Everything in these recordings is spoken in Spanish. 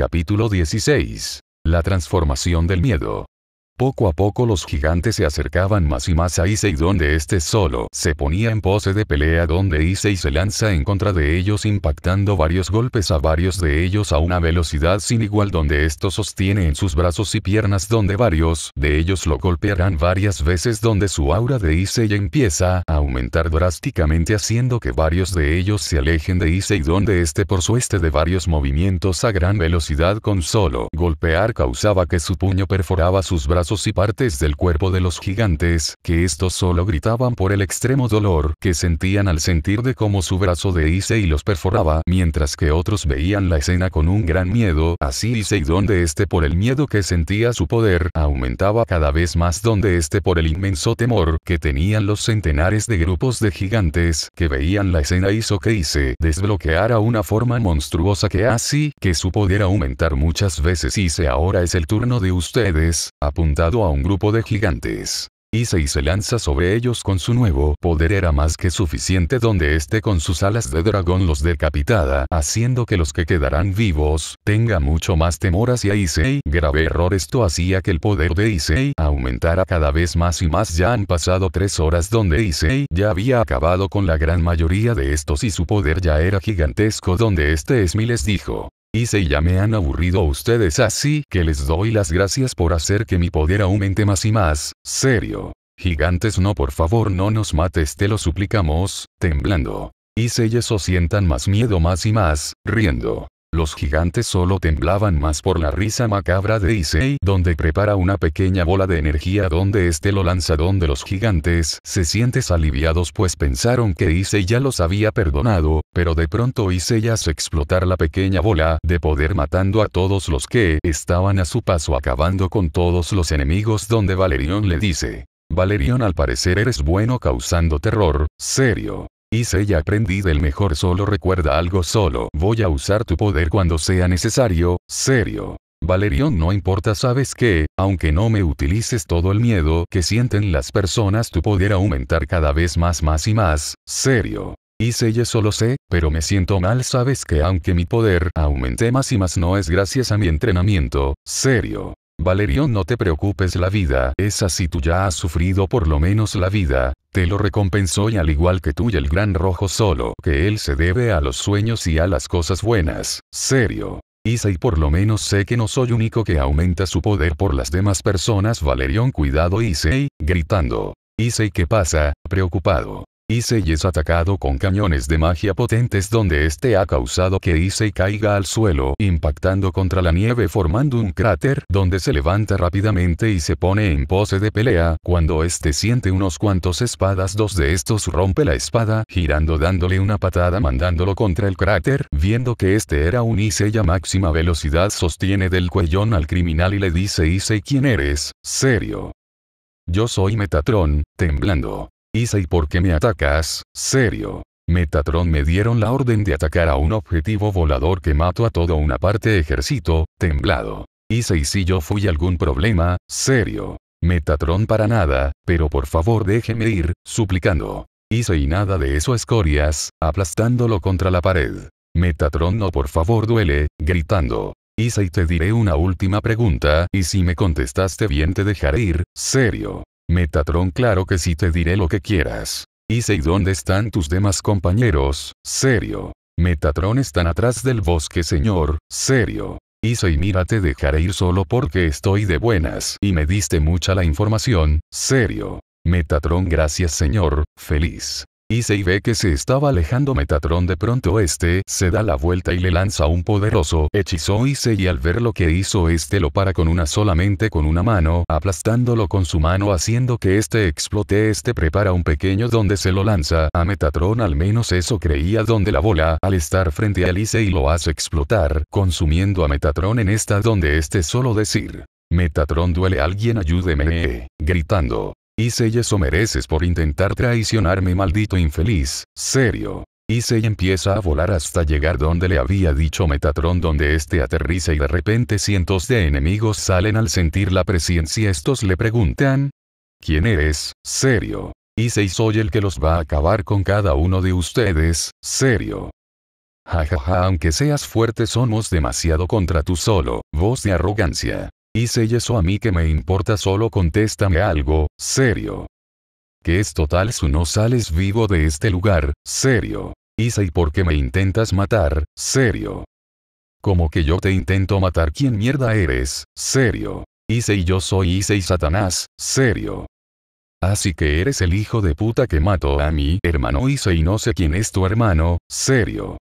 Capítulo 16. La transformación del miedo. Poco a poco los gigantes se acercaban más y más a y donde este solo se ponía en pose de pelea donde y se lanza en contra de ellos impactando varios golpes a varios de ellos a una velocidad sin igual donde esto sostiene en sus brazos y piernas donde varios de ellos lo golpearán varias veces donde su aura de Issei empieza a aumentar drásticamente haciendo que varios de ellos se alejen de y donde este por su este de varios movimientos a gran velocidad con solo golpear causaba que su puño perforaba sus brazos y partes del cuerpo de los gigantes, que estos solo gritaban por el extremo dolor que sentían al sentir de cómo su brazo de y los perforaba, mientras que otros veían la escena con un gran miedo, así y donde este por el miedo que sentía su poder, aumentaba cada vez más donde este por el inmenso temor que tenían los centenares de grupos de gigantes que veían la escena hizo que Issei desbloqueara una forma monstruosa que así que su poder aumentar muchas veces Issei ahora es el turno de ustedes, apuntar dado a un grupo de gigantes. y se lanza sobre ellos con su nuevo poder era más que suficiente donde este con sus alas de dragón los decapitada haciendo que los que quedarán vivos tenga mucho más temor hacia Isei. Grave error esto hacía que el poder de Isei aumentara cada vez más y más ya han pasado tres horas donde Isei ya había acabado con la gran mayoría de estos y su poder ya era gigantesco donde este es mi les dijo hice y ya me han aburrido ustedes así que les doy las gracias por hacer que mi poder aumente más y más, serio. Gigantes no por favor no nos mates te lo suplicamos, temblando. y y eso sientan más miedo más y más, riendo. Los gigantes solo temblaban más por la risa macabra de Issei donde prepara una pequeña bola de energía donde este lo lanza donde los gigantes se sientes aliviados pues pensaron que Issei ya los había perdonado, pero de pronto Issei hace explotar la pequeña bola de poder matando a todos los que estaban a su paso acabando con todos los enemigos donde Valerion le dice. Valerion al parecer eres bueno causando terror, serio. Hice ya aprendí del mejor solo recuerda algo solo. Voy a usar tu poder cuando sea necesario, serio. Valerion no importa sabes que, aunque no me utilices todo el miedo que sienten las personas tu poder aumentar cada vez más más y más, serio. Hice y solo sé, pero me siento mal sabes que aunque mi poder aumente más y más no es gracias a mi entrenamiento, serio. Valerion no te preocupes la vida es así tú ya has sufrido por lo menos la vida, te lo recompensó y al igual que tú y el gran rojo solo que él se debe a los sueños y a las cosas buenas, serio. Isa y por lo menos sé que no soy único que aumenta su poder por las demás personas. Valerión cuidado Issei, gritando. Issei ¿qué pasa? Preocupado. Issei es atacado con cañones de magia potentes donde este ha causado que Issei caiga al suelo impactando contra la nieve formando un cráter donde se levanta rápidamente y se pone en pose de pelea, cuando este siente unos cuantos espadas dos de estos rompe la espada, girando dándole una patada mandándolo contra el cráter, viendo que este era un Issei a máxima velocidad sostiene del cuellón al criminal y le dice Issei ¿quién eres? ¿Serio? Yo soy Metatron, temblando y ¿por qué me atacas? Serio. Metatron me dieron la orden de atacar a un objetivo volador que mató a toda una parte ejército, temblado. y si yo fui algún problema, serio. Metatron para nada, pero por favor déjeme ir, suplicando. y nada de eso escorias, aplastándolo contra la pared. Metatron no por favor duele, gritando. y te diré una última pregunta, y si me contestaste bien te dejaré ir, serio. Metatron claro que sí te diré lo que quieras. y sé dónde están tus demás compañeros, serio. Metatron están atrás del bosque señor, serio. Hice y mira te dejaré ir solo porque estoy de buenas y me diste mucha la información, serio. Metatron gracias señor, feliz. Ise y ve que se estaba alejando Metatron de pronto este se da la vuelta y le lanza un poderoso hechizo Ise y al ver lo que hizo este lo para con una solamente con una mano aplastándolo con su mano haciendo que este explote este prepara un pequeño donde se lo lanza a Metatron al menos eso creía donde la bola al estar frente a y lo hace explotar consumiendo a Metatron en esta donde este solo decir Metatron duele alguien ayúdeme gritando Hice y eso mereces por intentar traicionarme maldito infeliz, serio. y empieza a volar hasta llegar donde le había dicho Metatron donde este aterriza y de repente cientos de enemigos salen al sentir la presencia estos le preguntan ¿Quién eres, serio? y soy el que los va a acabar con cada uno de ustedes, serio. Ja ja, ja, aunque seas fuerte somos demasiado contra tú solo, voz de arrogancia. Ise y eso a mí que me importa solo contéstame algo, serio. Que es total su no sales vivo de este lugar, serio. Ise y por qué me intentas matar, serio. Como que yo te intento matar quién mierda eres, serio. Ise y yo soy Ise y Satanás, serio. Así que eres el hijo de puta que mató a mi hermano Ise y no sé quién es tu hermano, serio.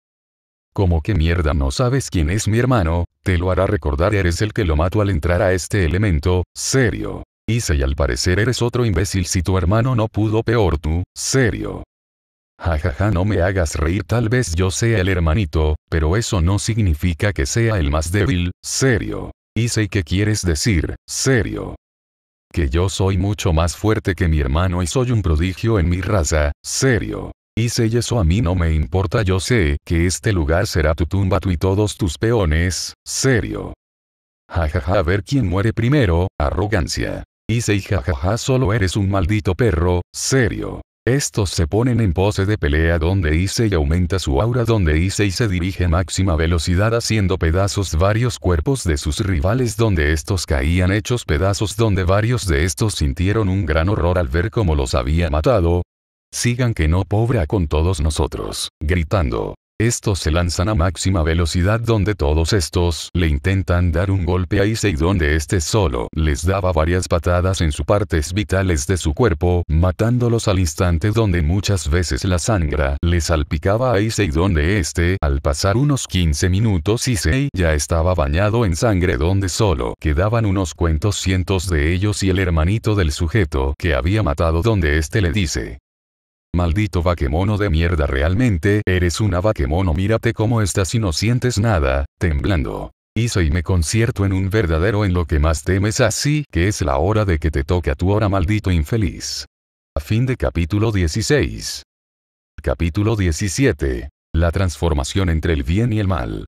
Como que mierda no sabes quién es mi hermano, te lo hará recordar eres el que lo mató al entrar a este elemento, serio. y al parecer eres otro imbécil si tu hermano no pudo peor tú, serio. Jajaja no me hagas reír tal vez yo sea el hermanito, pero eso no significa que sea el más débil, serio. y ¿qué quieres decir, serio? Que yo soy mucho más fuerte que mi hermano y soy un prodigio en mi raza, serio. Hice eso a mí no me importa yo sé que este lugar será tu tumba tú y todos tus peones, serio. Jajaja a ver quién muere primero, arrogancia. Hice y jajaja solo eres un maldito perro, serio. Estos se ponen en pose de pelea donde hice y aumenta su aura donde hice y se dirige máxima velocidad haciendo pedazos varios cuerpos de sus rivales donde estos caían hechos pedazos donde varios de estos sintieron un gran horror al ver cómo los había matado, Sigan que no pobra con todos nosotros, gritando. Estos se lanzan a máxima velocidad donde todos estos le intentan dar un golpe a Issei donde este solo les daba varias patadas en sus partes vitales de su cuerpo, matándolos al instante donde muchas veces la sangre le salpicaba a Issei donde este al pasar unos 15 minutos Issei ya estaba bañado en sangre donde solo quedaban unos cuantos cientos de ellos y el hermanito del sujeto que había matado donde este le dice Maldito vaquemono de mierda realmente, eres una vaquemono mírate cómo estás y no sientes nada, temblando. Hice y me concierto en un verdadero en lo que más temes así que es la hora de que te toque a tu hora maldito infeliz. A fin de capítulo 16. Capítulo 17. La transformación entre el bien y el mal.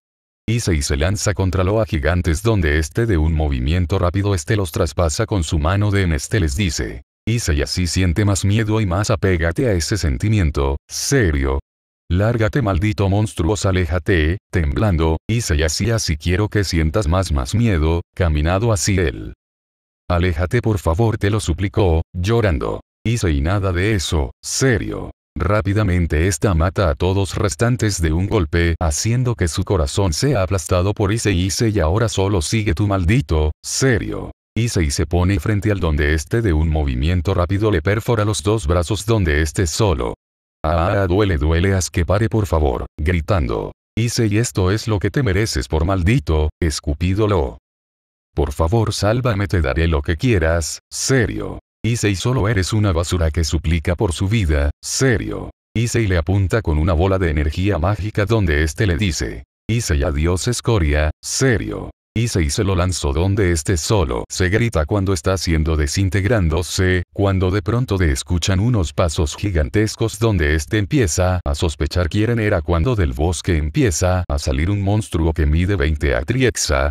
y se lanza contra Loa gigantes donde este de un movimiento rápido este los traspasa con su mano de en este les dice. Isa y así siente más miedo y más apégate a ese sentimiento, serio. Lárgate maldito monstruos aléjate, temblando, y y así así quiero que sientas más más miedo, caminado hacia él. Aléjate por favor te lo suplicó, llorando. Hice y nada de eso, serio. Rápidamente esta mata a todos restantes de un golpe, haciendo que su corazón sea aplastado por Ise Ise y ahora solo sigue tu maldito, serio y se pone frente al donde este de un movimiento rápido le perfora los dos brazos donde este solo. Ah, ah, duele, duele, haz que pare por favor, gritando. y esto es lo que te mereces por maldito, escupídolo. Por favor sálvame te daré lo que quieras, serio. y solo eres una basura que suplica por su vida, serio. y le apunta con una bola de energía mágica donde este le dice. y adiós escoria, serio y se lo lanzó donde este solo. Se grita cuando está siendo desintegrándose, cuando de pronto de escuchan unos pasos gigantescos donde este empieza a sospechar Quieren era cuando del bosque empieza a salir un monstruo que mide 20 a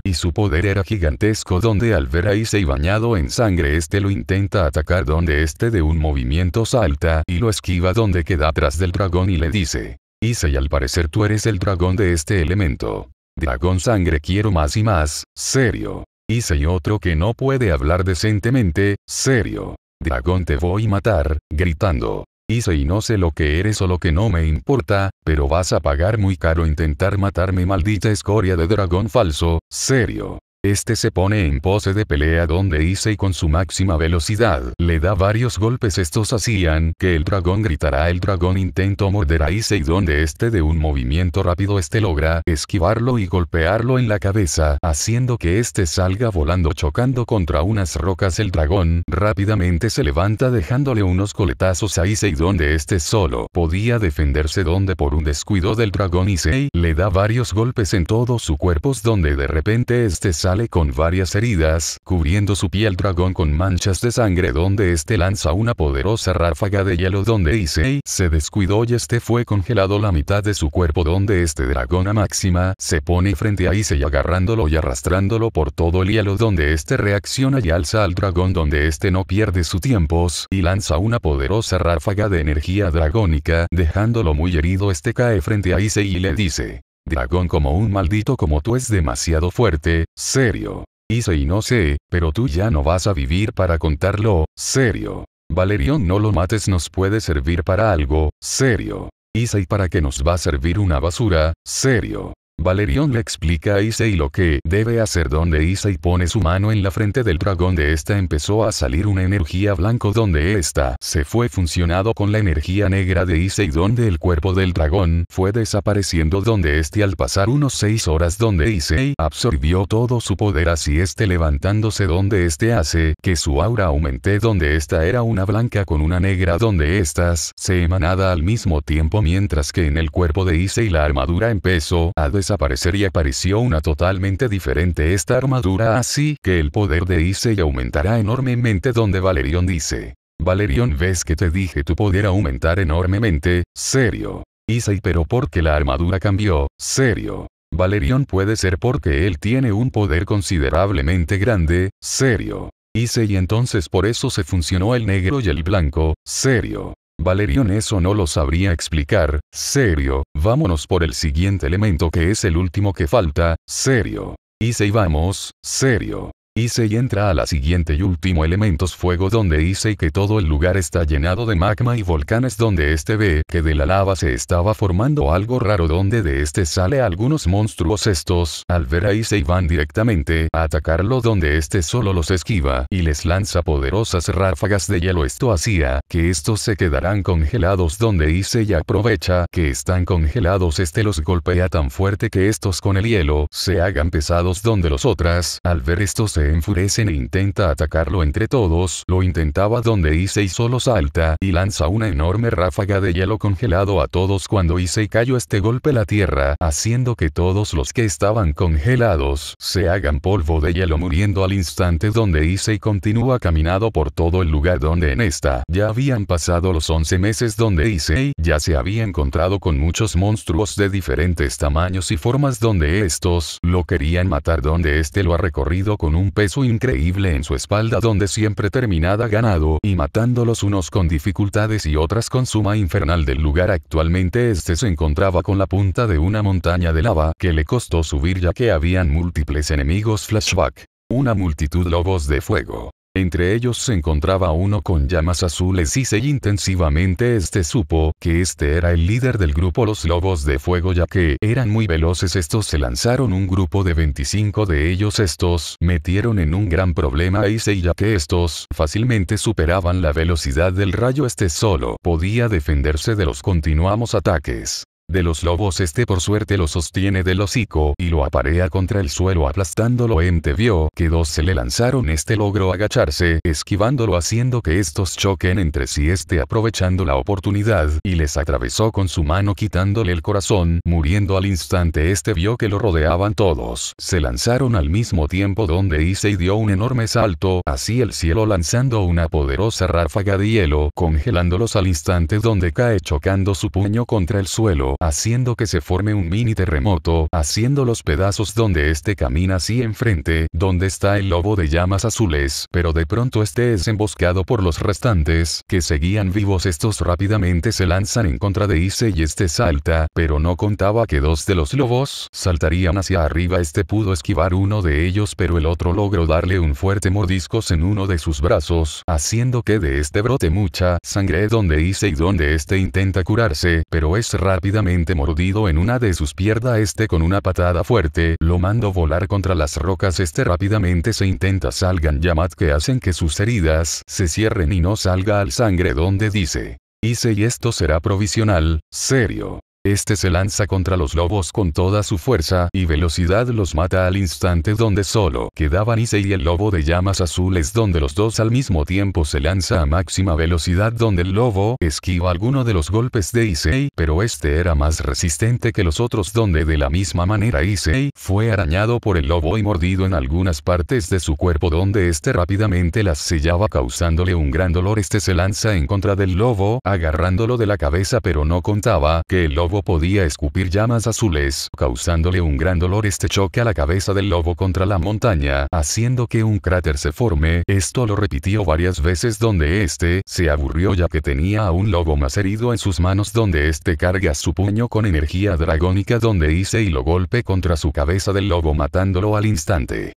y su poder era gigantesco donde al ver a y bañado en sangre este lo intenta atacar donde este de un movimiento salta y lo esquiva donde queda atrás del dragón y le dice. y al parecer tú eres el dragón de este elemento. Dragón Sangre quiero más y más, serio. Hice otro que no puede hablar decentemente, serio. Dragón te voy a matar, gritando. Hice y no sé lo que eres o lo que no me importa, pero vas a pagar muy caro intentar matarme maldita escoria de dragón falso, serio. Este se pone en pose de pelea donde Issei con su máxima velocidad le da varios golpes estos hacían que el dragón gritará el dragón intentó morder a Issei donde este de un movimiento rápido este logra esquivarlo y golpearlo en la cabeza haciendo que este salga volando chocando contra unas rocas el dragón rápidamente se levanta dejándole unos coletazos a Issei donde este solo podía defenderse donde por un descuido del dragón Issei le da varios golpes en todo su cuerpo donde de repente este sale sale con varias heridas, cubriendo su piel dragón con manchas de sangre donde este lanza una poderosa ráfaga de hielo donde Issei se descuidó y este fue congelado la mitad de su cuerpo donde este dragón a máxima se pone frente a Issei agarrándolo y arrastrándolo por todo el hielo donde este reacciona y alza al dragón donde este no pierde su tiempo y lanza una poderosa ráfaga de energía dragónica dejándolo muy herido este cae frente a Issei y le dice Dragón como un maldito como tú es demasiado fuerte, serio. Ise y no sé, pero tú ya no vas a vivir para contarlo, serio. Valerión no lo mates nos puede servir para algo, serio. y para qué nos va a servir una basura, serio. Valerion le explica a Issei lo que debe hacer donde Issei pone su mano en la frente del dragón de esta empezó a salir una energía blanco donde esta se fue funcionado con la energía negra de Issei donde el cuerpo del dragón fue desapareciendo donde este al pasar unos 6 horas donde Issei absorbió todo su poder así este levantándose donde este hace que su aura aumente donde esta era una blanca con una negra donde estas se emanada al mismo tiempo mientras que en el cuerpo de Issei la armadura empezó a desaparecer desaparecer y apareció una totalmente diferente esta armadura así que el poder de Issei aumentará enormemente donde Valerion dice. Valerion ves que te dije tu poder aumentar enormemente, serio. Issei pero porque la armadura cambió, serio. Valerion puede ser porque él tiene un poder considerablemente grande, serio. y entonces por eso se funcionó el negro y el blanco, serio. Valerion eso no lo sabría explicar, serio, vámonos por el siguiente elemento que es el último que falta, serio. Y si vamos, serio. Ise y entra a la siguiente y último elementos fuego donde dice que todo el lugar está llenado de magma y volcanes donde este ve que de la lava se estaba formando algo raro donde de este sale algunos monstruos estos, al ver a Ise van directamente a atacarlo donde este solo los esquiva y les lanza poderosas ráfagas de hielo esto hacía que estos se quedarán congelados donde Ise y aprovecha que están congelados este los golpea tan fuerte que estos con el hielo se hagan pesados donde los otras, al ver estos enfurecen e intenta atacarlo entre todos, lo intentaba donde y solo salta y lanza una enorme ráfaga de hielo congelado a todos cuando Issei cayó este golpe la tierra, haciendo que todos los que estaban congelados se hagan polvo de hielo muriendo al instante donde y continúa caminado por todo el lugar donde en esta ya habían pasado los 11 meses donde Issei ya se había encontrado con muchos monstruos de diferentes tamaños y formas donde estos lo querían matar donde este lo ha recorrido con un peso increíble en su espalda donde siempre terminaba ganado y matándolos unos con dificultades y otras con suma infernal del lugar actualmente este se encontraba con la punta de una montaña de lava que le costó subir ya que habían múltiples enemigos flashback. Una multitud lobos de fuego. Entre ellos se encontraba uno con llamas azules y se intensivamente este supo que este era el líder del grupo Los Lobos de Fuego ya que eran muy veloces estos se lanzaron un grupo de 25 de ellos estos metieron en un gran problema a Issei ya que estos fácilmente superaban la velocidad del rayo este solo podía defenderse de los continuamos ataques de los lobos este por suerte lo sostiene del hocico y lo aparea contra el suelo aplastándolo ente vio que dos se le lanzaron este logró agacharse esquivándolo haciendo que estos choquen entre sí este aprovechando la oportunidad y les atravesó con su mano quitándole el corazón muriendo al instante este vio que lo rodeaban todos se lanzaron al mismo tiempo donde hice y dio un enorme salto así el cielo lanzando una poderosa ráfaga de hielo congelándolos al instante donde cae chocando su puño contra el suelo haciendo que se forme un mini terremoto, haciendo los pedazos donde este camina así enfrente, donde está el lobo de llamas azules, pero de pronto este es emboscado por los restantes, que seguían vivos estos rápidamente se lanzan en contra de Ise y este salta, pero no contaba que dos de los lobos saltarían hacia arriba este pudo esquivar uno de ellos pero el otro logró darle un fuerte mordiscos en uno de sus brazos, haciendo que de este brote mucha sangre donde Ise y donde este intenta curarse, pero es rápidamente mordido en una de sus piernas este con una patada fuerte, lo mando volar contra las rocas este rápidamente se intenta salgan Yamat que hacen que sus heridas se cierren y no salga al sangre donde dice. Hice y esto será provisional, serio. Este se lanza contra los lobos con toda su fuerza y velocidad los mata al instante donde solo quedaban Ise y el lobo de llamas azules donde los dos al mismo tiempo se lanza a máxima velocidad donde el lobo esquiva alguno de los golpes de Isei, pero este era más resistente que los otros donde de la misma manera Isei fue arañado por el lobo y mordido en algunas partes de su cuerpo donde este rápidamente las sellaba causándole un gran dolor este se lanza en contra del lobo agarrándolo de la cabeza pero no contaba que el lobo lobo podía escupir llamas azules, causándole un gran dolor este choque a la cabeza del lobo contra la montaña, haciendo que un cráter se forme, esto lo repitió varias veces donde este se aburrió ya que tenía a un lobo más herido en sus manos donde este carga su puño con energía dragónica donde hice y lo golpe contra su cabeza del lobo matándolo al instante.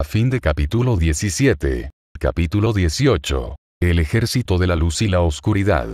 A fin de capítulo 17. Capítulo 18. El ejército de la luz y la oscuridad.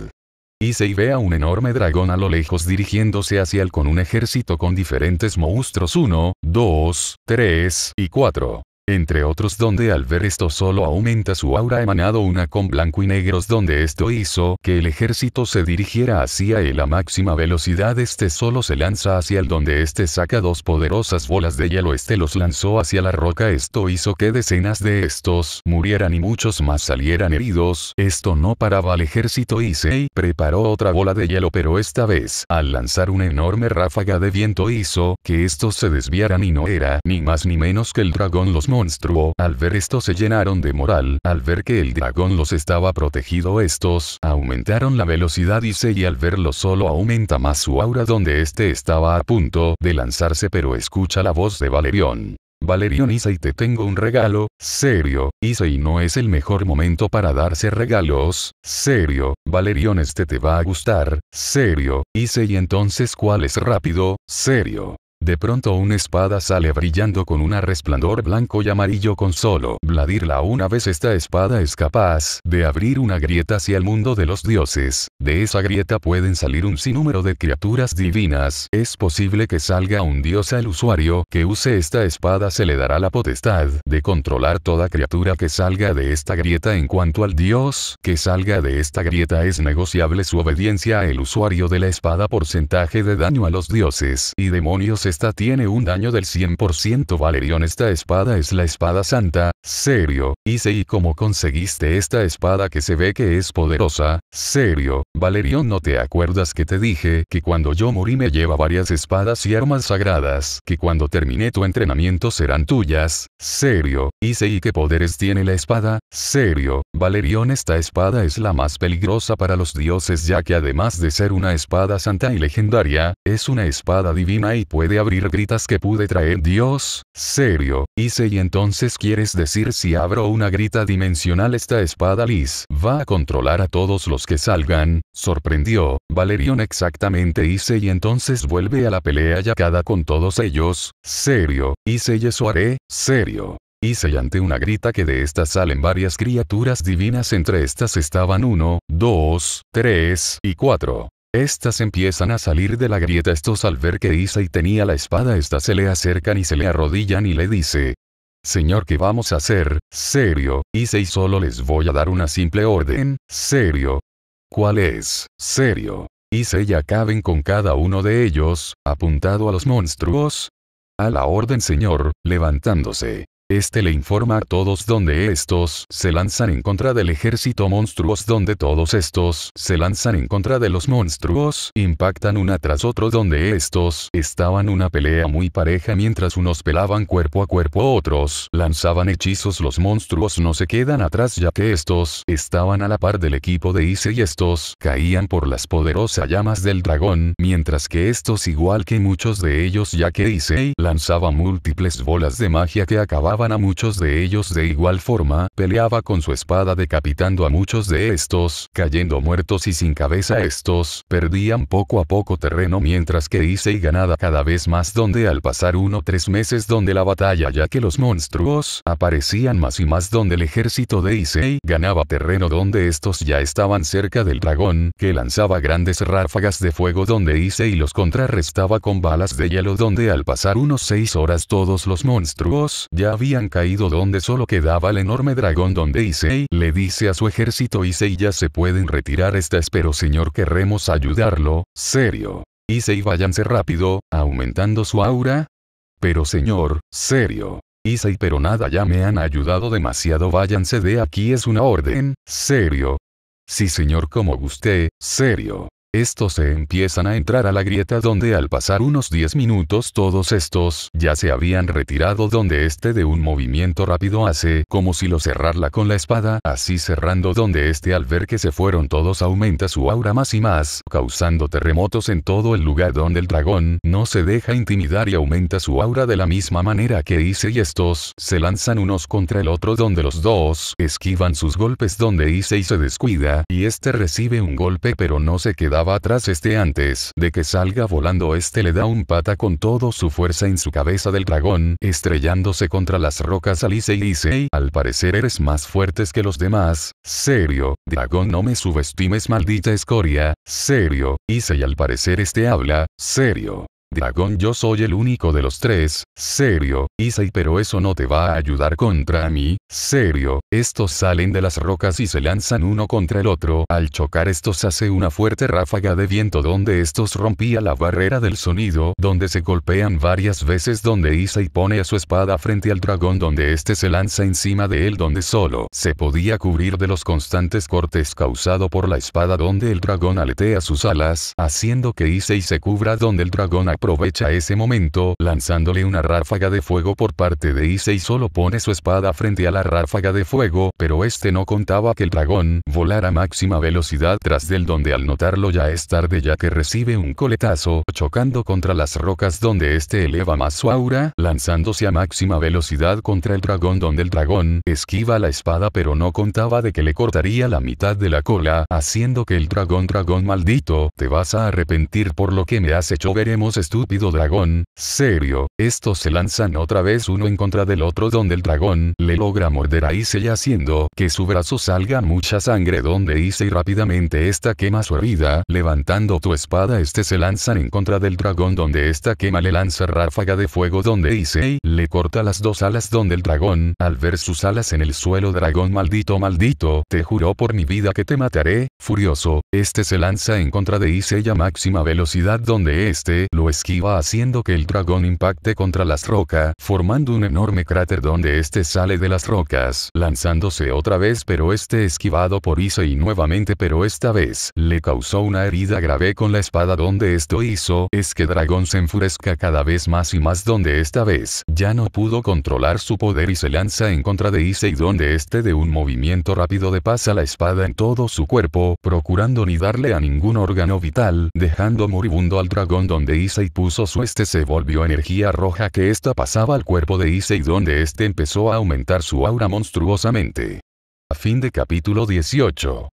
Y se ve a un enorme dragón a lo lejos dirigiéndose hacia él con un ejército con diferentes monstruos 1, 2, 3 y 4 entre otros donde al ver esto solo aumenta su aura emanado una con blanco y negros donde esto hizo que el ejército se dirigiera hacia él a máxima velocidad este solo se lanza hacia el donde este saca dos poderosas bolas de hielo este los lanzó hacia la roca esto hizo que decenas de estos murieran y muchos más salieran heridos esto no paraba al ejército y se preparó otra bola de hielo pero esta vez al lanzar una enorme ráfaga de viento hizo que estos se desviaran y no era ni más ni menos que el dragón los monstruo, al ver esto se llenaron de moral, al ver que el dragón los estaba protegido estos, aumentaron la velocidad y al verlo solo aumenta más su aura donde este estaba a punto de lanzarse pero escucha la voz de Valerión. Valerión y te tengo un regalo, serio, y no es el mejor momento para darse regalos, serio, Valerión este te va a gustar, serio, y entonces cuál es rápido, serio, de pronto una espada sale brillando con un resplandor blanco y amarillo con solo Bladirla una vez esta espada es capaz de abrir una grieta hacia el mundo de los dioses. De esa grieta pueden salir un sinnúmero de criaturas divinas. Es posible que salga un dios al usuario que use esta espada se le dará la potestad de controlar toda criatura que salga de esta grieta en cuanto al dios que salga de esta grieta es negociable su obediencia al usuario de la espada porcentaje de daño a los dioses y demonios esta tiene un daño del 100% Valerión esta espada es la espada santa, serio, hice y cómo conseguiste esta espada que se ve que es poderosa, serio, Valerión no te acuerdas que te dije que cuando yo morí me lleva varias espadas y armas sagradas que cuando terminé tu entrenamiento serán tuyas, serio, hice y qué poderes tiene la espada, serio, Valerión esta espada es la más peligrosa para los dioses ya que además de ser una espada santa y legendaria, es una espada divina y puede abrir gritas que pude traer Dios, serio, hice y entonces quieres decir si abro una grita dimensional esta espada lis va a controlar a todos los que salgan, sorprendió, Valerion exactamente hice y entonces vuelve a la pelea yacada con todos ellos, serio, hice y eso haré, serio. Hice y ante una grita que de estas salen varias criaturas divinas entre estas estaban 1, 2, 3 y 4. Estas empiezan a salir de la grieta. Estos al ver que y tenía la espada, estas se le acercan y se le arrodillan y le dice, Señor, ¿qué vamos a hacer? Serio, y solo les voy a dar una simple orden, serio. ¿Cuál es? Serio. se y acaben con cada uno de ellos, apuntado a los monstruos. A la orden, Señor, levantándose. Este le informa a todos donde estos se lanzan en contra del ejército monstruos donde todos estos se lanzan en contra de los monstruos, impactan una tras otro donde estos estaban una pelea muy pareja mientras unos pelaban cuerpo a cuerpo otros, lanzaban hechizos los monstruos no se quedan atrás ya que estos estaban a la par del equipo de ice y estos caían por las poderosas llamas del dragón, mientras que estos igual que muchos de ellos ya que ice lanzaba múltiples bolas de magia que acababan a muchos de ellos de igual forma, peleaba con su espada decapitando a muchos de estos, cayendo muertos y sin cabeza estos, perdían poco a poco terreno mientras que hice ganaba cada vez más donde al pasar uno tres meses donde la batalla ya que los monstruos aparecían más y más donde el ejército de Issei ganaba terreno donde estos ya estaban cerca del dragón, que lanzaba grandes ráfagas de fuego donde Issei los contrarrestaba con balas de hielo donde al pasar unos seis horas todos los monstruos ya habían han caído donde solo quedaba el enorme dragón donde Issei le dice a su ejército Issei ya se pueden retirar estas pero señor querremos ayudarlo, serio. Issei váyanse rápido, aumentando su aura. Pero señor, serio. Issei pero nada ya me han ayudado demasiado váyanse de aquí es una orden, serio. Sí señor como guste serio. Estos se empiezan a entrar a la grieta donde al pasar unos 10 minutos todos estos ya se habían retirado donde este de un movimiento rápido hace como si lo cerrarla con la espada así cerrando donde este al ver que se fueron todos aumenta su aura más y más causando terremotos en todo el lugar donde el dragón no se deja intimidar y aumenta su aura de la misma manera que hice y estos se lanzan unos contra el otro donde los dos esquivan sus golpes donde hice y se descuida y este recibe un golpe pero no se queda va atrás este antes de que salga volando este le da un pata con todo su fuerza en su cabeza del dragón, estrellándose contra las rocas alice y dice al parecer eres más fuertes que los demás, serio, dragón no me subestimes maldita escoria, serio, y al parecer este habla, serio, Dragón yo soy el único de los tres, serio, Isai pero eso no te va a ayudar contra mí, serio, estos salen de las rocas y se lanzan uno contra el otro, al chocar estos hace una fuerte ráfaga de viento donde estos rompía la barrera del sonido, donde se golpean varias veces donde Isai pone a su espada frente al dragón donde este se lanza encima de él donde solo se podía cubrir de los constantes cortes causado por la espada donde el dragón aletea sus alas, haciendo que Isai se cubra donde el dragón aprovecha ese momento lanzándole una ráfaga de fuego por parte de y solo pone su espada frente a la ráfaga de fuego, pero este no contaba que el dragón volara a máxima velocidad tras del donde al notarlo ya es tarde ya que recibe un coletazo chocando contra las rocas donde este eleva más su aura, lanzándose a máxima velocidad contra el dragón donde el dragón esquiva la espada pero no contaba de que le cortaría la mitad de la cola, haciendo que el dragón dragón maldito, te vas a arrepentir por lo que me has hecho veremos estúpido dragón, serio, estos se lanzan otra vez uno en contra del otro donde el dragón le logra morder a Issei haciendo que su brazo salga mucha sangre donde Issei rápidamente esta quema su herida, levantando tu espada este se lanzan en contra del dragón donde esta quema le lanza ráfaga de fuego donde Issei le corta las dos alas donde el dragón, al ver sus alas en el suelo dragón maldito maldito, te juro por mi vida que te mataré, furioso, este se lanza en contra de Issei a máxima velocidad donde este lo esquiva haciendo que el dragón impacte contra las rocas, formando un enorme cráter donde este sale de las rocas, lanzándose otra vez pero este esquivado por y nuevamente pero esta vez, le causó una herida grave con la espada donde esto hizo, es que dragón se enfurezca cada vez más y más donde esta vez, ya no pudo controlar su poder y se lanza en contra de y donde este de un movimiento rápido de pasa la espada en todo su cuerpo, procurando ni darle a ningún órgano vital, dejando moribundo al dragón donde ise puso su este se volvió energía roja que ésta pasaba al cuerpo de Ise y donde éste empezó a aumentar su aura monstruosamente. A fin de capítulo 18.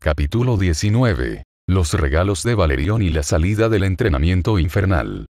Capítulo 19. Los regalos de Valerión y la salida del entrenamiento infernal.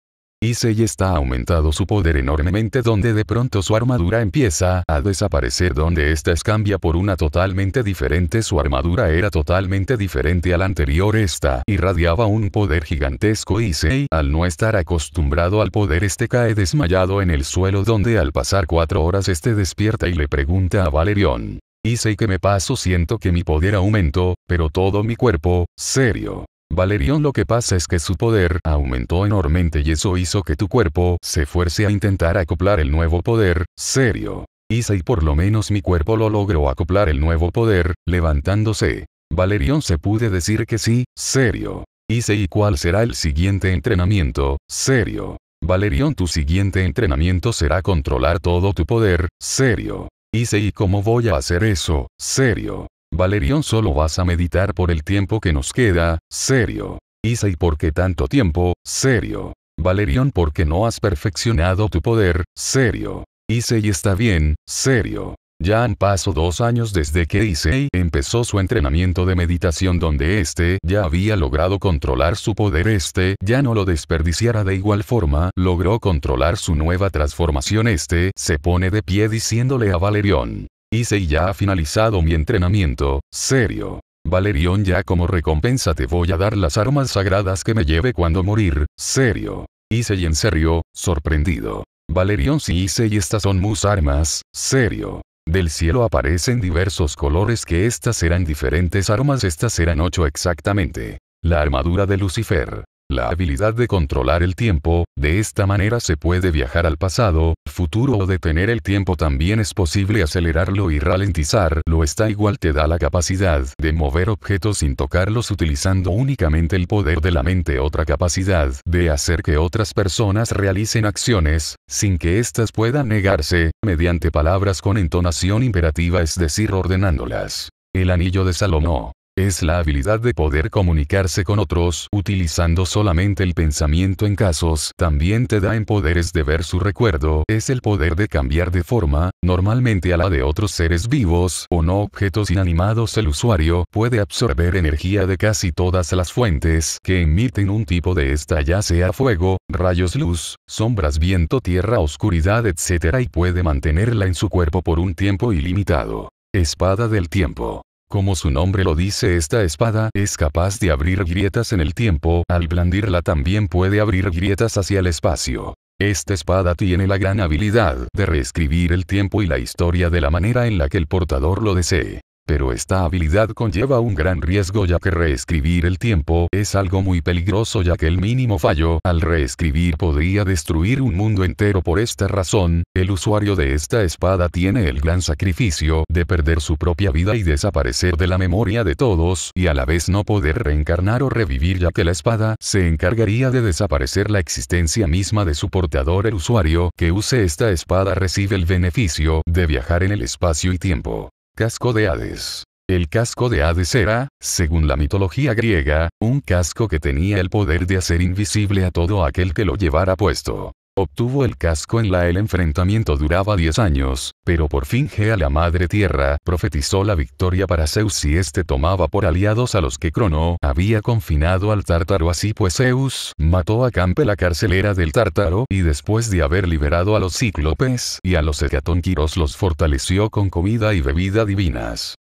Issei está aumentado su poder enormemente donde de pronto su armadura empieza a desaparecer donde esta es cambia por una totalmente diferente su armadura era totalmente diferente a la anterior esta irradiaba un poder gigantesco Issei al no estar acostumbrado al poder este cae desmayado en el suelo donde al pasar cuatro horas este despierta y le pregunta a Valerión. Issei que me paso siento que mi poder aumentó, pero todo mi cuerpo, serio. Valerión lo que pasa es que su poder aumentó enormemente y eso hizo que tu cuerpo se fuerce a intentar acoplar el nuevo poder, serio. Hice y por lo menos mi cuerpo lo logró acoplar el nuevo poder, levantándose. Valerión se pude decir que sí, serio. Hice y cuál será el siguiente entrenamiento, serio. Valerión tu siguiente entrenamiento será controlar todo tu poder, serio. Hice y cómo voy a hacer eso, serio. Valerión solo vas a meditar por el tiempo que nos queda, serio. Issei ¿por qué tanto tiempo, serio? Valerión porque no has perfeccionado tu poder, serio. y está bien, serio. Ya han pasado dos años desde que Issei empezó su entrenamiento de meditación donde este ya había logrado controlar su poder este ya no lo desperdiciara de igual forma, logró controlar su nueva transformación este se pone de pie diciéndole a Valerión, hice y ya ha finalizado mi entrenamiento, serio. Valerión ya como recompensa te voy a dar las armas sagradas que me lleve cuando morir, serio. Hice y en serio, sorprendido. Valerión si hice y estas son mis armas, serio. Del cielo aparecen diversos colores que estas eran diferentes armas estas eran ocho exactamente. La armadura de Lucifer. La habilidad de controlar el tiempo, de esta manera se puede viajar al pasado, futuro o detener el tiempo también es posible acelerarlo y ralentizarlo está igual te da la capacidad de mover objetos sin tocarlos utilizando únicamente el poder de la mente otra capacidad de hacer que otras personas realicen acciones, sin que éstas puedan negarse, mediante palabras con entonación imperativa es decir ordenándolas. El anillo de Salomón. Es la habilidad de poder comunicarse con otros utilizando solamente el pensamiento en casos también te da en poderes de ver su recuerdo, es el poder de cambiar de forma, normalmente a la de otros seres vivos o no objetos inanimados el usuario puede absorber energía de casi todas las fuentes que emiten un tipo de esta ya sea fuego, rayos luz, sombras viento tierra oscuridad etc. y puede mantenerla en su cuerpo por un tiempo ilimitado. Espada del tiempo. Como su nombre lo dice esta espada es capaz de abrir grietas en el tiempo, al blandirla también puede abrir grietas hacia el espacio. Esta espada tiene la gran habilidad de reescribir el tiempo y la historia de la manera en la que el portador lo desee. Pero esta habilidad conlleva un gran riesgo ya que reescribir el tiempo es algo muy peligroso ya que el mínimo fallo al reescribir podría destruir un mundo entero por esta razón, el usuario de esta espada tiene el gran sacrificio de perder su propia vida y desaparecer de la memoria de todos y a la vez no poder reencarnar o revivir ya que la espada se encargaría de desaparecer la existencia misma de su portador el usuario que use esta espada recibe el beneficio de viajar en el espacio y tiempo. Casco de Hades. El casco de Hades era, según la mitología griega, un casco que tenía el poder de hacer invisible a todo aquel que lo llevara puesto. Obtuvo el casco en la el enfrentamiento duraba 10 años, pero por fin Gea la Madre Tierra profetizó la victoria para Zeus si éste tomaba por aliados a los que Crono había confinado al tártaro así pues Zeus mató a Campe la carcelera del tártaro y después de haber liberado a los cíclopes y a los Hecatónquiros los fortaleció con comida y bebida divinas.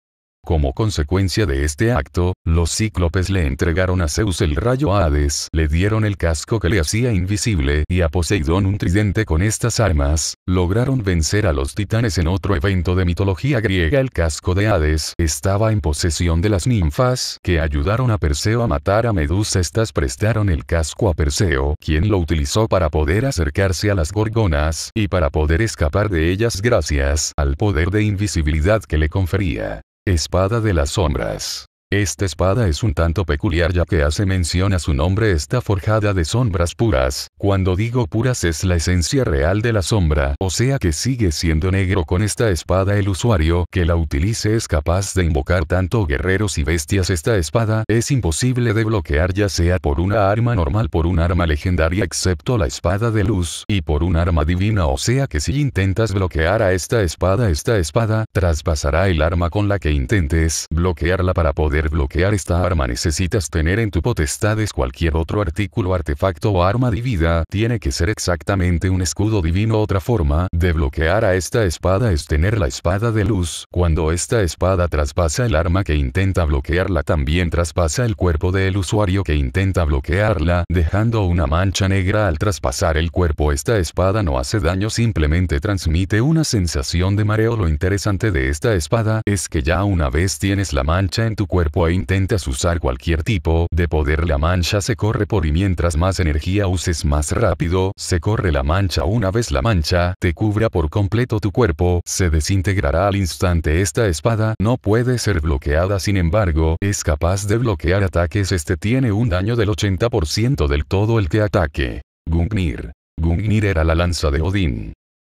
Como consecuencia de este acto, los cíclopes le entregaron a Zeus el rayo Hades, le dieron el casco que le hacía invisible y a Poseidón un tridente con estas armas, lograron vencer a los titanes en otro evento de mitología griega. El casco de Hades estaba en posesión de las ninfas que ayudaron a Perseo a matar a Medusa. Estas prestaron el casco a Perseo, quien lo utilizó para poder acercarse a las gorgonas y para poder escapar de ellas gracias al poder de invisibilidad que le confería. Espada de las Sombras. Esta espada es un tanto peculiar ya que hace mención a su nombre está forjada de sombras puras, cuando digo puras es la esencia real de la sombra, o sea que sigue siendo negro con esta espada el usuario que la utilice es capaz de invocar tanto guerreros y bestias esta espada es imposible de bloquear ya sea por una arma normal por un arma legendaria excepto la espada de luz y por un arma divina o sea que si intentas bloquear a esta espada esta espada traspasará el arma con la que intentes bloquearla para poder bloquear esta arma necesitas tener en tu potestades cualquier otro artículo, artefacto o arma divina, tiene que ser exactamente un escudo divino. Otra forma de bloquear a esta espada es tener la espada de luz, cuando esta espada traspasa el arma que intenta bloquearla también traspasa el cuerpo del usuario que intenta bloquearla, dejando una mancha negra al traspasar el cuerpo. Esta espada no hace daño, simplemente transmite una sensación de mareo. Lo interesante de esta espada es que ya una vez tienes la mancha en tu cuerpo, o e intentas usar cualquier tipo de poder la mancha se corre por y mientras más energía uses más rápido se corre la mancha una vez la mancha te cubra por completo tu cuerpo se desintegrará al instante esta espada no puede ser bloqueada sin embargo es capaz de bloquear ataques este tiene un daño del 80% del todo el que ataque. Gungnir. Gungnir era la lanza de Odín.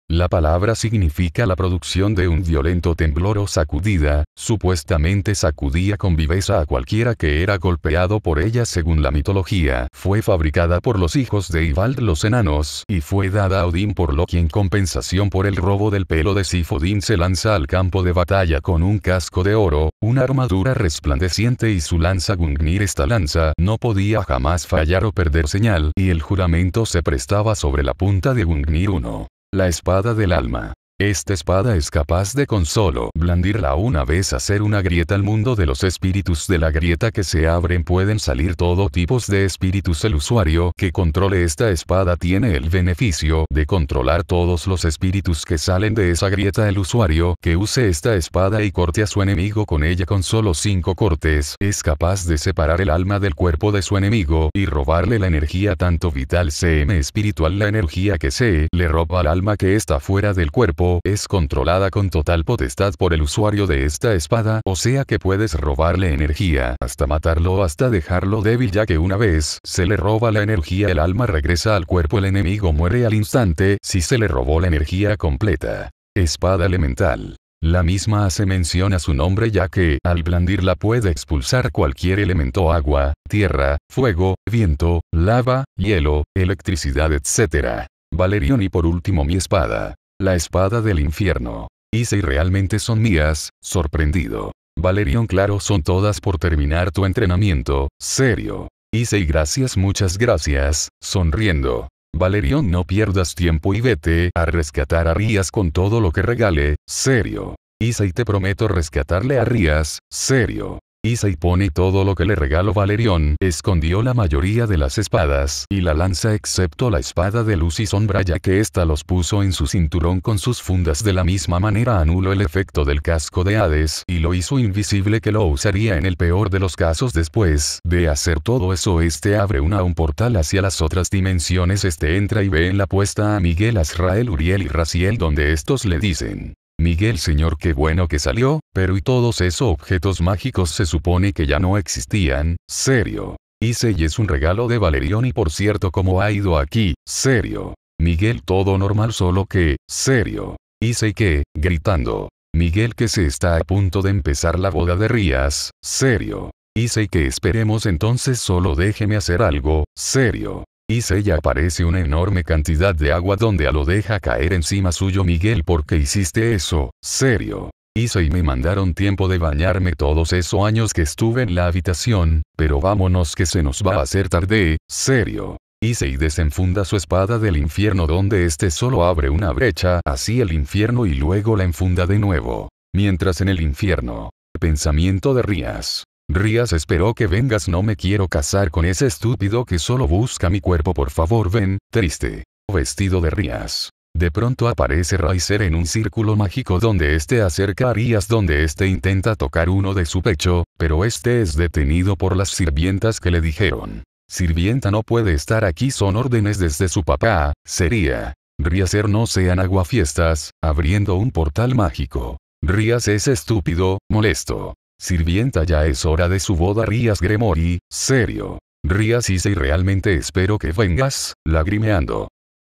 La palabra significa la producción de un violento temblor o sacudida, supuestamente sacudía con viveza a cualquiera que era golpeado por ella según la mitología. Fue fabricada por los hijos de Ivald los enanos y fue dada a Odín por Loki en compensación por el robo del pelo de Sif. Odín se lanza al campo de batalla con un casco de oro, una armadura resplandeciente y su lanza Gungnir. Esta lanza no podía jamás fallar o perder señal y el juramento se prestaba sobre la punta de Gungnir 1 la espada del alma. Esta espada es capaz de con solo blandirla una vez hacer una grieta al mundo de los espíritus de la grieta que se abren pueden salir todo tipos de espíritus el usuario que controle esta espada tiene el beneficio de controlar todos los espíritus que salen de esa grieta el usuario que use esta espada y corte a su enemigo con ella con solo 5 cortes es capaz de separar el alma del cuerpo de su enemigo y robarle la energía tanto vital cm espiritual la energía que se le roba al alma que está fuera del cuerpo es controlada con total potestad por el usuario de esta espada o sea que puedes robarle energía hasta matarlo o hasta dejarlo débil ya que una vez se le roba la energía el alma regresa al cuerpo el enemigo muere al instante si se le robó la energía completa. Espada elemental. La misma hace mención a su nombre ya que, al blandirla puede expulsar cualquier elemento agua, tierra, fuego, viento, lava, hielo, electricidad etc. Valerión y por último mi espada la espada del infierno. Y realmente son mías, sorprendido. Valerion claro son todas por terminar tu entrenamiento, serio. y gracias muchas gracias, sonriendo. Valerion no pierdas tiempo y vete a rescatar a Rías con todo lo que regale, serio. y te prometo rescatarle a Rías, serio. Isa y pone todo lo que le regaló Valerión, escondió la mayoría de las espadas y la lanza excepto la espada de luz y sombra ya que ésta los puso en su cinturón con sus fundas de la misma manera anuló el efecto del casco de Hades y lo hizo invisible que lo usaría en el peor de los casos después de hacer todo eso este abre una un portal hacia las otras dimensiones este entra y ve en la puesta a Miguel Azrael Uriel y Raciel donde estos le dicen Miguel señor qué bueno que salió, pero y todos esos objetos mágicos se supone que ya no existían, serio. Hice y es un regalo de Valerión y por cierto como ha ido aquí, serio. Miguel todo normal solo que, serio. Hice que, gritando. Miguel que se está a punto de empezar la boda de Rías, serio. Hice que esperemos entonces solo déjeme hacer algo, serio y se aparece una enorme cantidad de agua donde a lo deja caer encima suyo Miguel ¿por qué hiciste eso? Serio. Ise y me mandaron tiempo de bañarme todos esos años que estuve en la habitación, pero vámonos que se nos va a hacer tarde, serio. Hice y desenfunda su espada del infierno donde este solo abre una brecha, así el infierno y luego la enfunda de nuevo. Mientras en el infierno. Pensamiento de Rías. Rías esperó que vengas no me quiero casar con ese estúpido que solo busca mi cuerpo por favor ven, triste. Vestido de Rías. De pronto aparece Raiser en un círculo mágico donde este acerca a Rías donde este intenta tocar uno de su pecho, pero este es detenido por las sirvientas que le dijeron. Sirvienta no puede estar aquí son órdenes desde su papá, sería. Riaser no sean aguafiestas, abriendo un portal mágico. Rías es estúpido, molesto. Sirvienta ya es hora de su boda Rías Gremori, serio. Rías y realmente espero que vengas, lagrimeando.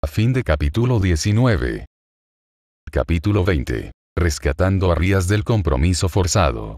A fin de capítulo 19. Capítulo 20. Rescatando a Rías del compromiso forzado.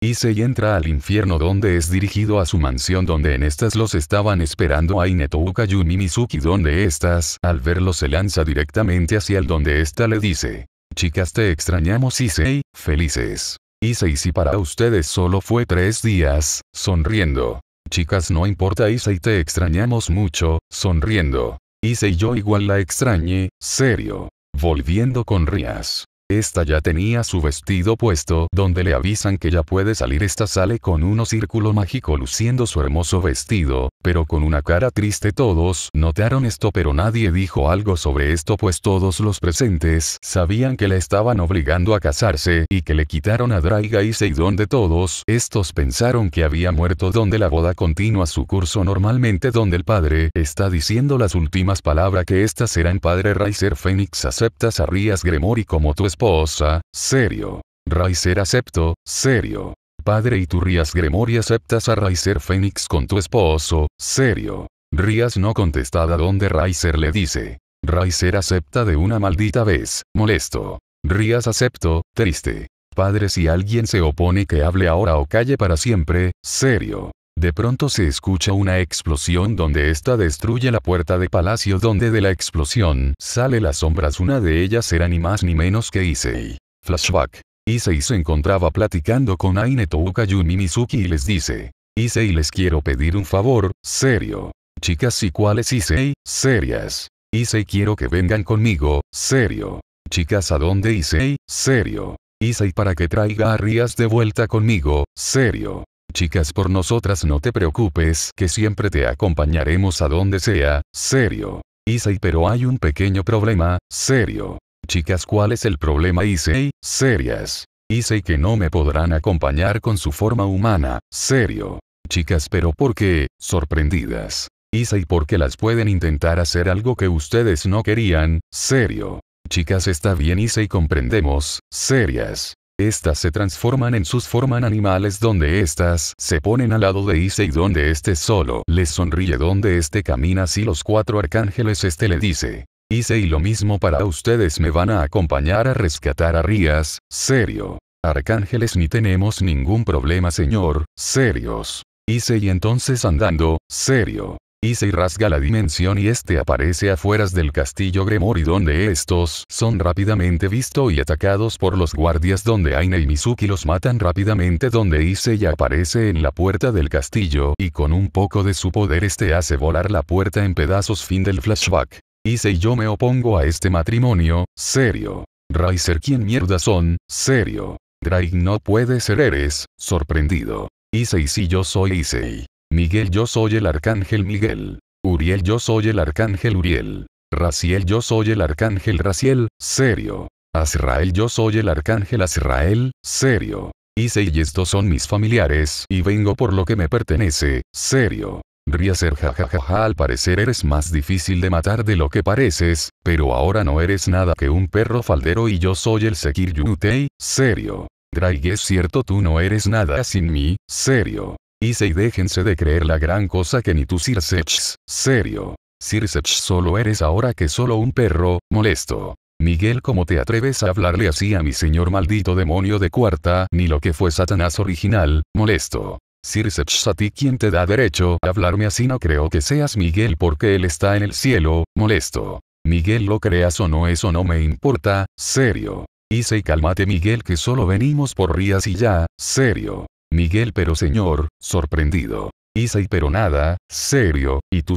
Issei entra al infierno donde es dirigido a su mansión donde en estas los estaban esperando a Inetouka Yumi Mizuki donde estas al verlo se lanza directamente hacia el donde esta le dice. Chicas te extrañamos Issei, felices. Y si para ustedes solo fue tres días, sonriendo. Chicas no importa y te extrañamos mucho, sonriendo. y yo igual la extrañé, serio. Volviendo con Rías. Esta ya tenía su vestido puesto, donde le avisan que ya puede salir. Esta sale con uno círculo mágico luciendo su hermoso vestido, pero con una cara triste todos notaron esto pero nadie dijo algo sobre esto pues todos los presentes sabían que la estaban obligando a casarse y que le quitaron a Draiga y Seidon de todos. Estos pensaron que había muerto donde la boda continúa su curso normalmente donde el padre está diciendo las últimas palabras que estas serán padre Riser Fénix aceptas a Rías Gremory como tu esposa esposa, serio. Raizer acepto, serio. Padre y Rías Gremory aceptas a Raizer Fénix con tu esposo, serio. Rías no contestada donde Raizer le dice. Raizer acepta de una maldita vez, molesto. Rías acepto, triste. Padre si alguien se opone que hable ahora o calle para siempre, serio. De pronto se escucha una explosión donde esta destruye la puerta de palacio donde de la explosión sale las sombras una de ellas era ni más ni menos que Issei. Flashback. Issei se encontraba platicando con Aine Touka Yumi Mizuki y les dice. Issei les quiero pedir un favor, serio. Chicas y cuáles Issei, serias. Issei quiero que vengan conmigo, serio. Chicas a dónde Issei, serio. Issei para que traiga a Rías de vuelta conmigo, serio. Chicas por nosotras no te preocupes que siempre te acompañaremos a donde sea, serio. Issei pero hay un pequeño problema, serio. Chicas ¿cuál es el problema Issei? Serias. Issei que no me podrán acompañar con su forma humana, serio. Chicas pero ¿por qué? Sorprendidas. Issei porque las pueden intentar hacer algo que ustedes no querían, serio. Chicas está bien Issei comprendemos, serias. Estas se transforman en sus forman animales donde estas se ponen al lado de Ise y donde este solo les sonríe donde este camina si los cuatro arcángeles este le dice. Ise y lo mismo para ustedes me van a acompañar a rescatar a Rías, serio. Arcángeles ni tenemos ningún problema señor, serios. Ise y entonces andando, serio. Isei rasga la dimensión y este aparece afueras del castillo Gremory donde estos son rápidamente visto y atacados por los guardias donde Aine y Mizuki los matan rápidamente donde Issei aparece en la puerta del castillo y con un poco de su poder este hace volar la puerta en pedazos fin del flashback. Issei yo me opongo a este matrimonio, serio. Riser ¿quién mierda son? Serio. Drake no puede ser eres, sorprendido. Isei si yo soy Isei Miguel yo soy el arcángel Miguel. Uriel yo soy el arcángel Uriel. Raciel yo soy el arcángel Raciel, serio. Azrael yo soy el arcángel Azrael, serio. Hice y estos son mis familiares y vengo por lo que me pertenece, serio. ja jajajaja al parecer eres más difícil de matar de lo que pareces, pero ahora no eres nada que un perro faldero y yo soy el Sekir Yunutei, serio. Draig es cierto tú no eres nada sin mí, serio hice y déjense de creer la gran cosa que ni tú Circech, serio. Circech solo eres ahora que solo un perro, molesto. Miguel, ¿cómo te atreves a hablarle así a mi señor maldito demonio de cuarta, ni lo que fue Satanás original, molesto? Sirsech a ti quien te da derecho a hablarme así no creo que seas Miguel porque él está en el cielo, molesto. Miguel lo creas o no eso no me importa, serio. Hice y cálmate Miguel que solo venimos por rías y ya, serio. Miguel pero señor, sorprendido. Isai pero nada, serio, y tú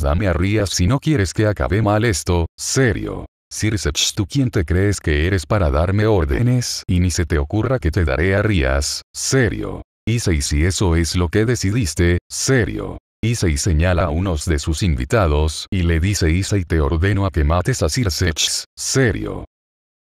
dame a rías si no quieres que acabe mal esto, serio. Sirsetch tú quién te crees que eres para darme órdenes y ni se te ocurra que te daré a rías, serio. Isai si eso es lo que decidiste, serio. Isai señala a unos de sus invitados y le dice Isai te ordeno a que mates a Sirsetch, serio.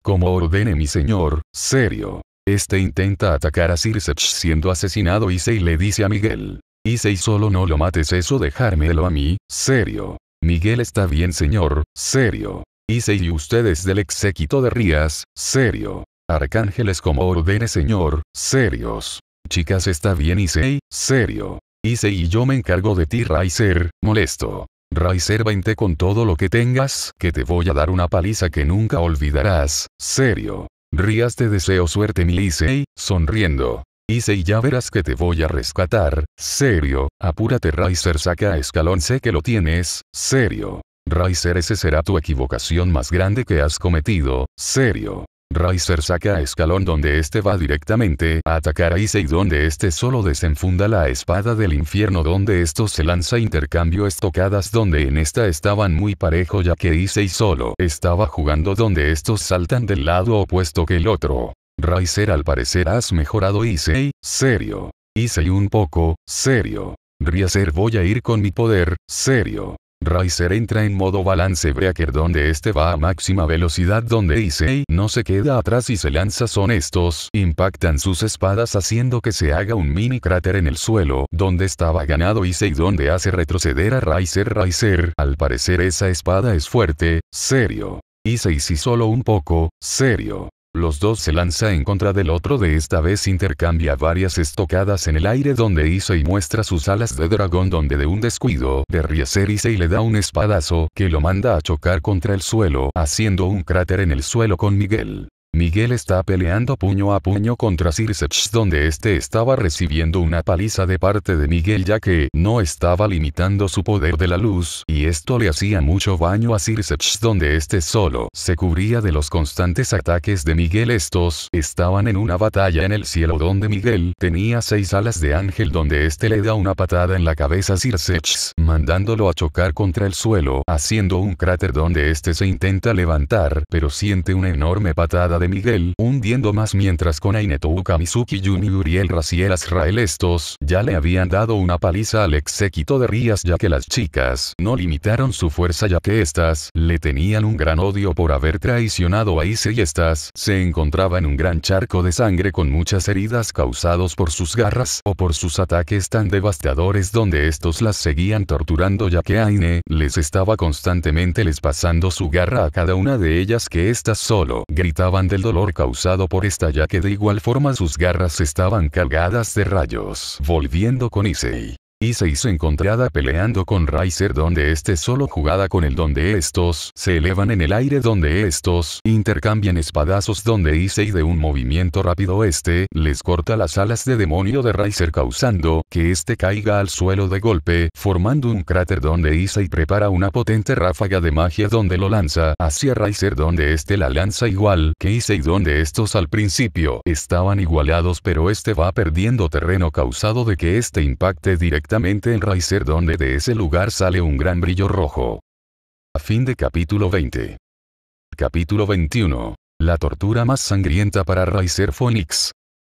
Como ordene mi señor, serio. Este intenta atacar a Sirsech siendo asesinado Issei le dice a Miguel. Issei solo no lo mates eso dejármelo a mí, serio. Miguel está bien señor, serio. Issei y ustedes del exéquito de Rías, serio. Arcángeles como ordene señor, serios. Chicas está bien Issei, serio. Issei y yo me encargo de ti Raiser, molesto. Raiser vente con todo lo que tengas, que te voy a dar una paliza que nunca olvidarás, serio. Rías te deseo suerte Milisei, sonriendo. y ya verás que te voy a rescatar, serio, apúrate Riser saca escalón sé que lo tienes, serio. Riser ese será tu equivocación más grande que has cometido, serio. Riser saca a Escalón donde este va directamente a atacar a Issei donde este solo desenfunda la espada del infierno donde esto se lanza intercambio estocadas donde en esta estaban muy parejo ya que Issei solo estaba jugando donde estos saltan del lado opuesto que el otro. Riser al parecer has mejorado Issei, serio. Issei un poco, serio. ser voy a ir con mi poder, serio. Riser entra en modo balance breaker donde este va a máxima velocidad donde Issei no se queda atrás y se lanza son estos, impactan sus espadas haciendo que se haga un mini cráter en el suelo, donde estaba ganado Issei donde hace retroceder a Riser Riser, al parecer esa espada es fuerte, serio. Issei si solo un poco, serio. Los dos se lanza en contra del otro de esta vez intercambia varias estocadas en el aire donde hizo y muestra sus alas de dragón donde de un descuido derriese y le da un espadazo que lo manda a chocar contra el suelo haciendo un cráter en el suelo con Miguel. Miguel está peleando puño a puño contra Circeps donde este estaba recibiendo una paliza de parte de Miguel ya que no estaba limitando su poder de la luz y esto le hacía mucho daño a Circeps donde este solo se cubría de los constantes ataques de Miguel estos estaban en una batalla en el cielo donde Miguel tenía seis alas de ángel donde este le da una patada en la cabeza a Circeps mandándolo a chocar contra el suelo haciendo un cráter donde este se intenta levantar pero siente una enorme patada de Miguel, hundiendo más mientras con Touka, Mizuki y Uriel Raciel Azrael estos ya le habían dado una paliza al exéquito de Rías ya que las chicas no limitaron su fuerza ya que estas le tenían un gran odio por haber traicionado a Ise y estas se encontraba en un gran charco de sangre con muchas heridas causados por sus garras o por sus ataques tan devastadores donde estos las seguían torturando ya que Aine les estaba constantemente les pasando su garra a cada una de ellas que estas solo gritaban de el dolor causado por esta ya que de igual forma sus garras estaban cargadas de rayos. Volviendo con Issei, y se encontrada peleando con Riser donde este solo jugada con el donde estos se elevan en el aire donde estos intercambian espadazos donde y de un movimiento rápido este les corta las alas de demonio de Riser causando que este caiga al suelo de golpe formando un cráter donde y prepara una potente ráfaga de magia donde lo lanza hacia Riser donde este la lanza igual que y donde estos al principio estaban igualados pero este va perdiendo terreno causado de que este impacte directamente en Riser donde de ese lugar sale un gran brillo rojo. A fin de capítulo 20. Capítulo 21. La tortura más sangrienta para Riser Phoenix.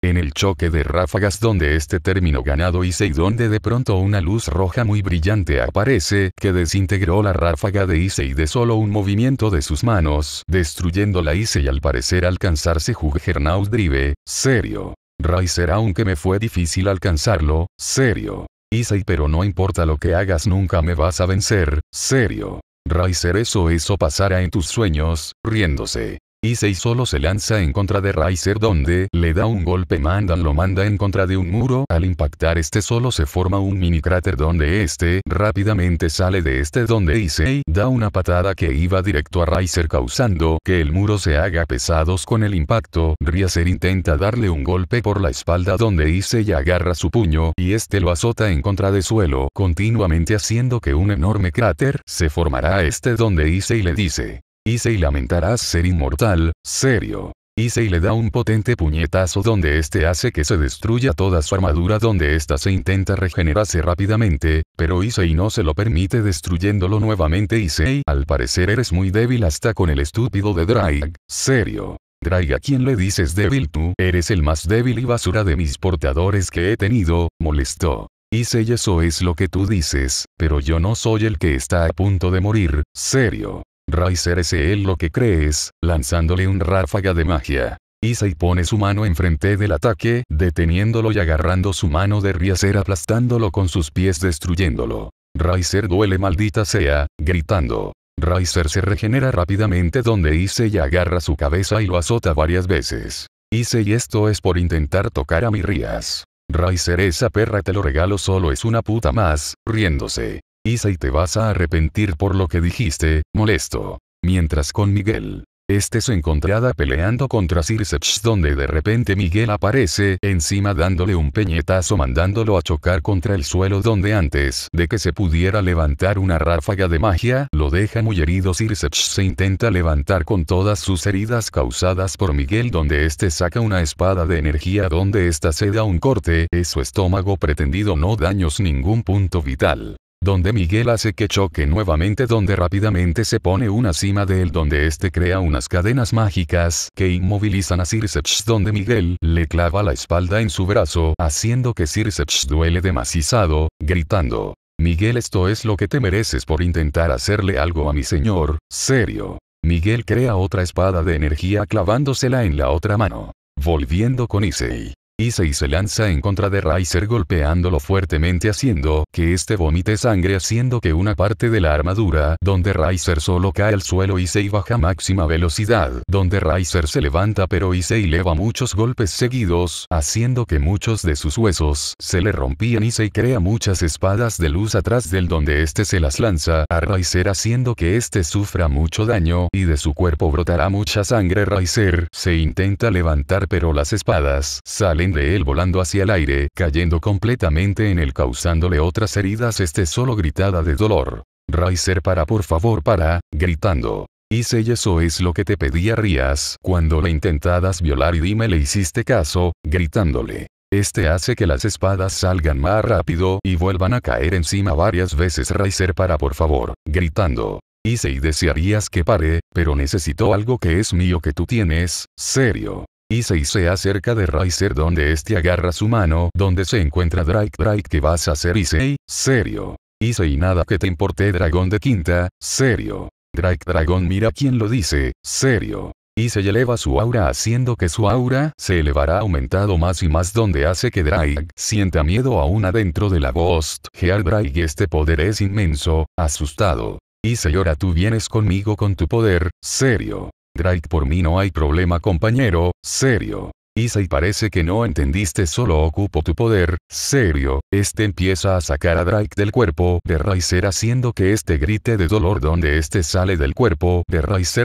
En el choque de ráfagas donde este término ganado Ise y donde de pronto una luz roja muy brillante aparece que desintegró la ráfaga de y de solo un movimiento de sus manos, destruyendo la y al parecer alcanzarse Juggernaut Drive, serio. Riser aunque me fue difícil alcanzarlo, serio. Issei pero no importa lo que hagas nunca me vas a vencer, serio. Riser eso eso pasará en tus sueños, riéndose y solo se lanza en contra de Riser donde le da un golpe Mandan lo manda en contra de un muro, al impactar este solo se forma un mini cráter donde este rápidamente sale de este donde Issei da una patada que iba directo a Riser causando que el muro se haga pesados con el impacto, Raiser intenta darle un golpe por la espalda donde y agarra su puño y este lo azota en contra de suelo, continuamente haciendo que un enorme cráter se formará este donde y le dice Issei lamentarás ser inmortal, serio. Issei le da un potente puñetazo donde este hace que se destruya toda su armadura donde ésta se intenta regenerarse rápidamente, pero Issei no se lo permite destruyéndolo nuevamente Issei al parecer eres muy débil hasta con el estúpido de Drag, serio. Drag a quien le dices débil tú, eres el más débil y basura de mis portadores que he tenido, molestó. Issei eso es lo que tú dices, pero yo no soy el que está a punto de morir, serio. Riser es él lo que crees, lanzándole un ráfaga de magia. y pone su mano enfrente del ataque, deteniéndolo y agarrando su mano de Riser aplastándolo con sus pies destruyéndolo. Riser duele maldita sea, gritando. Riser se regenera rápidamente donde y agarra su cabeza y lo azota varias veces. y esto es por intentar tocar a mi Rías. Riser esa perra te lo regalo solo es una puta más, riéndose. Isa y te vas a arrepentir por lo que dijiste, molesto. Mientras con Miguel, este se encontrada peleando contra Circeps donde de repente Miguel aparece encima dándole un peñetazo mandándolo a chocar contra el suelo donde antes de que se pudiera levantar una ráfaga de magia, lo deja muy herido Circeps se intenta levantar con todas sus heridas causadas por Miguel donde este saca una espada de energía donde esta se da un corte en su estómago pretendido no daños ningún punto vital donde Miguel hace que choque nuevamente donde rápidamente se pone una cima de él donde este crea unas cadenas mágicas que inmovilizan a Circeps donde Miguel le clava la espalda en su brazo haciendo que Circeps duele demasiado, gritando. Miguel esto es lo que te mereces por intentar hacerle algo a mi señor, serio. Miguel crea otra espada de energía clavándosela en la otra mano. Volviendo con Issei y se lanza en contra de Riser golpeándolo fuertemente haciendo que este vomite sangre haciendo que una parte de la armadura donde Riser solo cae al suelo se baja máxima velocidad donde Riser se levanta pero Issei leva muchos golpes seguidos haciendo que muchos de sus huesos se le rompían Isei crea muchas espadas de luz atrás del donde este se las lanza a Riser haciendo que este sufra mucho daño y de su cuerpo brotará mucha sangre Riser se intenta levantar pero las espadas salen de él volando hacia el aire, cayendo completamente en él causándole otras heridas este solo gritada de dolor. Riser para por favor para, gritando. Hice y eso es lo que te pedía Rías cuando le intentadas violar y dime le hiciste caso, gritándole. Este hace que las espadas salgan más rápido y vuelvan a caer encima varias veces Riser para por favor, gritando. Hice y desearías que pare, pero necesito algo que es mío que tú tienes, serio y se acerca de Riser donde este agarra su mano donde se encuentra Drake Drake que vas a hacer Isei Serio. y nada que te importe dragón de quinta, serio. Drake dragón mira quién lo dice, serio. se eleva su aura haciendo que su aura se elevará aumentado más y más donde hace que Drake sienta miedo aún adentro de la Ghost Gear Drake este poder es inmenso, asustado. y ahora tú vienes conmigo con tu poder, serio. Drake por mí no hay problema compañero, serio. Isa y parece que no entendiste solo ocupo tu poder, serio, este empieza a sacar a Drake del cuerpo de Riser haciendo que este grite de dolor donde este sale del cuerpo de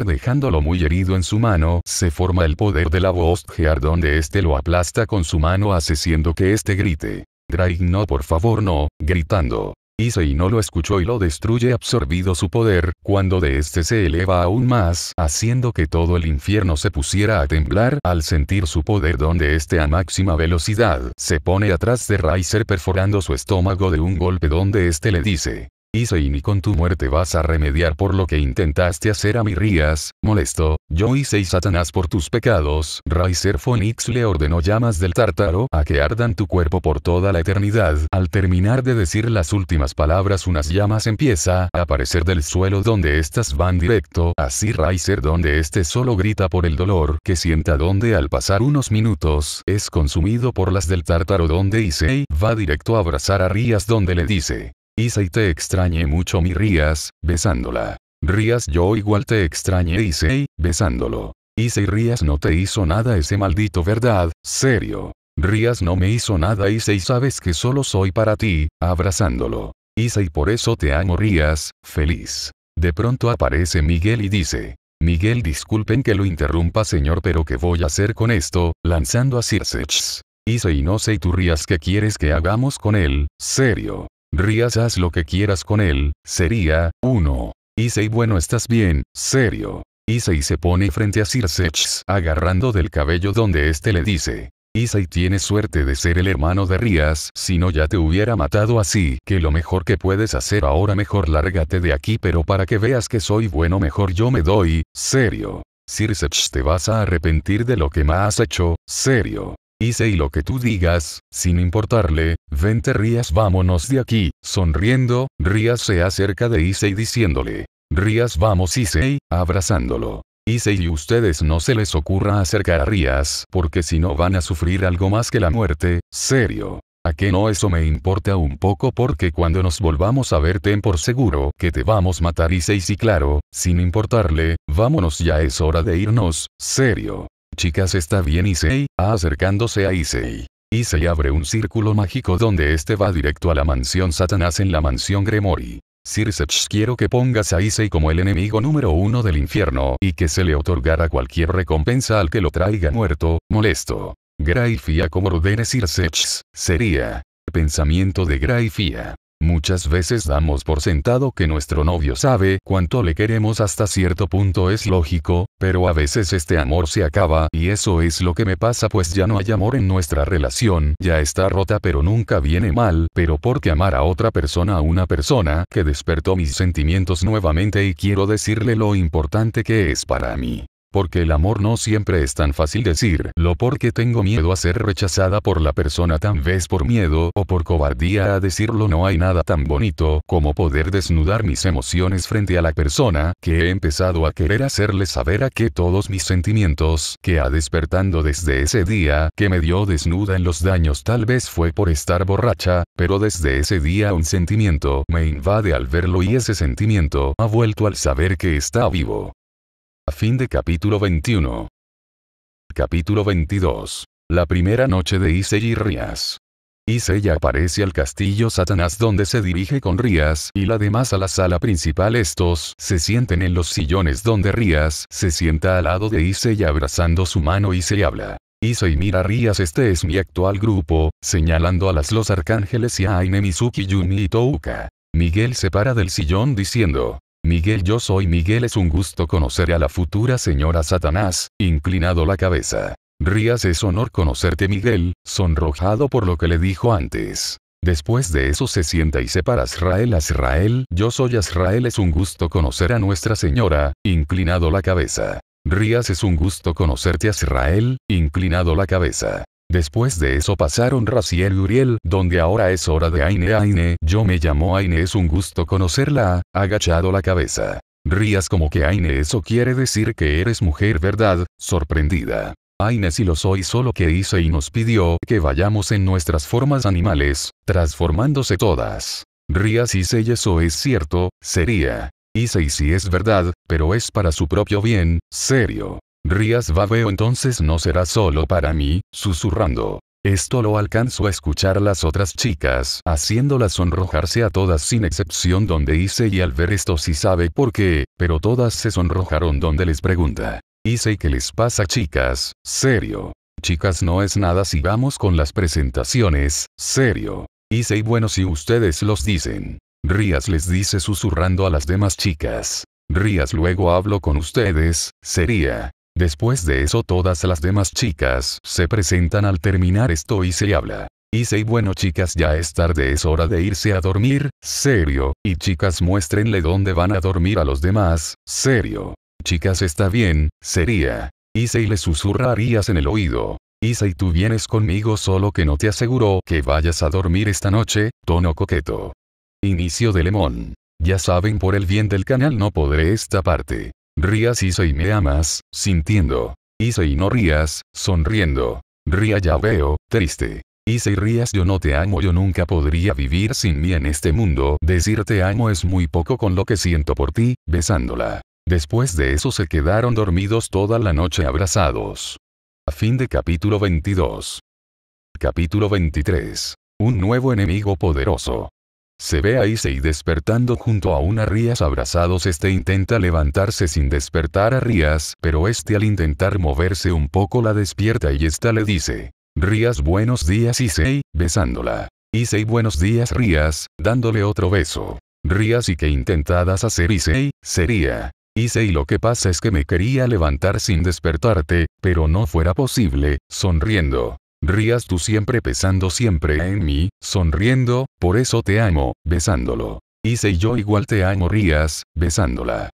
dejándolo muy herido en su mano, se forma el poder de la voz Gear donde este lo aplasta con su mano haciendo que este grite. Drake no por favor no, gritando y no lo escuchó y lo destruye absorbido su poder, cuando de este se eleva aún más, haciendo que todo el infierno se pusiera a temblar al sentir su poder donde este a máxima velocidad se pone atrás de Riser perforando su estómago de un golpe donde este le dice, y ni con tu muerte vas a remediar por lo que intentaste hacer a Rías, molesto, yo hice y Satanás por tus pecados. Riser Phoenix le ordenó llamas del tártaro a que ardan tu cuerpo por toda la eternidad. Al terminar de decir las últimas palabras unas llamas empieza a aparecer del suelo donde estas van directo. Así Riser donde este solo grita por el dolor que sienta donde al pasar unos minutos es consumido por las del tártaro donde Issei va directo a abrazar a Rías donde le dice Issei y te extrañé mucho mi Rías, besándola. Rías yo igual te extrañé Issei, besándolo. y Rías no te hizo nada ese maldito verdad, serio. Rías no me hizo nada Issei sabes que solo soy para ti, abrazándolo. y por eso te amo Rías, feliz. De pronto aparece Miguel y dice. Miguel disculpen que lo interrumpa señor pero qué voy a hacer con esto, lanzando a Circe. y no sé tú Rías qué quieres que hagamos con él, serio. Rías haz lo que quieras con él, sería, uno. Issei bueno estás bien, serio. Issei se pone frente a Sirzechs agarrando del cabello donde este le dice. Issei tienes suerte de ser el hermano de Rías, si no ya te hubiera matado así, que lo mejor que puedes hacer ahora mejor lárgate de aquí pero para que veas que soy bueno mejor yo me doy, serio. Sirzechs te vas a arrepentir de lo que me has hecho, serio. Ise y lo que tú digas, sin importarle, vente Rías vámonos de aquí, sonriendo, Rías se acerca de Issei diciéndole. Rías vamos Issei, abrazándolo. Issei y ustedes no se les ocurra acercar a Rías porque si no van a sufrir algo más que la muerte, serio. A que no eso me importa un poco porque cuando nos volvamos a ver ten por seguro que te vamos a matar y y claro, sin importarle, vámonos ya es hora de irnos, serio. Chicas está bien Issei, ah, acercándose a Issei. Issei abre un círculo mágico donde este va directo a la mansión Satanás en la mansión Gremori. Sirsech quiero que pongas a Issei como el enemigo número uno del infierno y que se le otorgara cualquier recompensa al que lo traiga muerto, molesto. Graifia como ordene Sirsech, sería. Pensamiento de Graifia. Muchas veces damos por sentado que nuestro novio sabe cuánto le queremos hasta cierto punto es lógico, pero a veces este amor se acaba y eso es lo que me pasa pues ya no hay amor en nuestra relación, ya está rota pero nunca viene mal, pero porque amar a otra persona a una persona que despertó mis sentimientos nuevamente y quiero decirle lo importante que es para mí. Porque el amor no siempre es tan fácil decirlo porque tengo miedo a ser rechazada por la persona tal vez por miedo o por cobardía a decirlo no hay nada tan bonito como poder desnudar mis emociones frente a la persona que he empezado a querer hacerle saber a que todos mis sentimientos que ha despertando desde ese día que me dio desnuda en los daños tal vez fue por estar borracha, pero desde ese día un sentimiento me invade al verlo y ese sentimiento ha vuelto al saber que está vivo. Fin de capítulo 21. Capítulo 22. La primera noche de Issei y Rías. Issei aparece al castillo Satanás donde se dirige con Rías y la demás a la sala principal. Estos se sienten en los sillones donde Rías se sienta al lado de Issei abrazando su mano y se habla. Issei mira Rías este es mi actual grupo, señalando a las los arcángeles y a Aine Mizuki Yumi y Touka. Miguel se para del sillón diciendo, Miguel yo soy Miguel es un gusto conocer a la futura señora Satanás, inclinado la cabeza. Rías es honor conocerte Miguel, sonrojado por lo que le dijo antes. Después de eso se sienta y se para Israel. Israel yo soy Israel es un gusto conocer a Nuestra Señora, inclinado la cabeza. Rías es un gusto conocerte Israel, inclinado la cabeza. Después de eso pasaron Raciel y Uriel, donde ahora es hora de Aine Aine, yo me llamo Aine es un gusto conocerla, agachado la cabeza. Rías como que Aine eso quiere decir que eres mujer verdad, sorprendida. Aine si lo soy solo que hice y nos pidió que vayamos en nuestras formas animales, transformándose todas. Rías y y eso es cierto, sería. Hice y si es verdad, pero es para su propio bien, serio. Rías veo entonces no será solo para mí, susurrando. Esto lo alcanzo a escuchar las otras chicas, haciéndolas sonrojarse a todas sin excepción donde hice y al ver esto sí sabe por qué, pero todas se sonrojaron donde les pregunta. Hice qué les pasa chicas, serio. Chicas no es nada si vamos con las presentaciones, serio. Hice y bueno si ustedes los dicen. Rías les dice susurrando a las demás chicas. Rías luego hablo con ustedes, sería, Después de eso todas las demás chicas se presentan al terminar esto y se habla. y bueno chicas ya es tarde es hora de irse a dormir, serio, y chicas muéstrenle dónde van a dormir a los demás, serio. Chicas está bien, sería. y le susurrarías en el oído. y tú vienes conmigo solo que no te aseguro que vayas a dormir esta noche, tono coqueto. Inicio de Lemón. Ya saben por el bien del canal no podré esta parte. Rías y y me amas, sintiendo. y y no rías, sonriendo. Ría ya veo, triste. y y rías yo no te amo yo nunca podría vivir sin mí en este mundo. Decir te amo es muy poco con lo que siento por ti, besándola. Después de eso se quedaron dormidos toda la noche abrazados. A fin de capítulo 22. Capítulo 23. Un nuevo enemigo poderoso. Se ve a Isei despertando junto a una Rías abrazados. Este intenta levantarse sin despertar a Rías, pero este al intentar moverse un poco la despierta y esta le dice. Rías buenos días Isei, besándola. Issei buenos días Rías, dándole otro beso. Rías y que intentadas hacer Isei, sería. Issei lo que pasa es que me quería levantar sin despertarte, pero no fuera posible, sonriendo. Rías tú siempre pesando siempre en mí, sonriendo, por eso te amo, besándolo. Hice yo igual te amo Rías, besándola.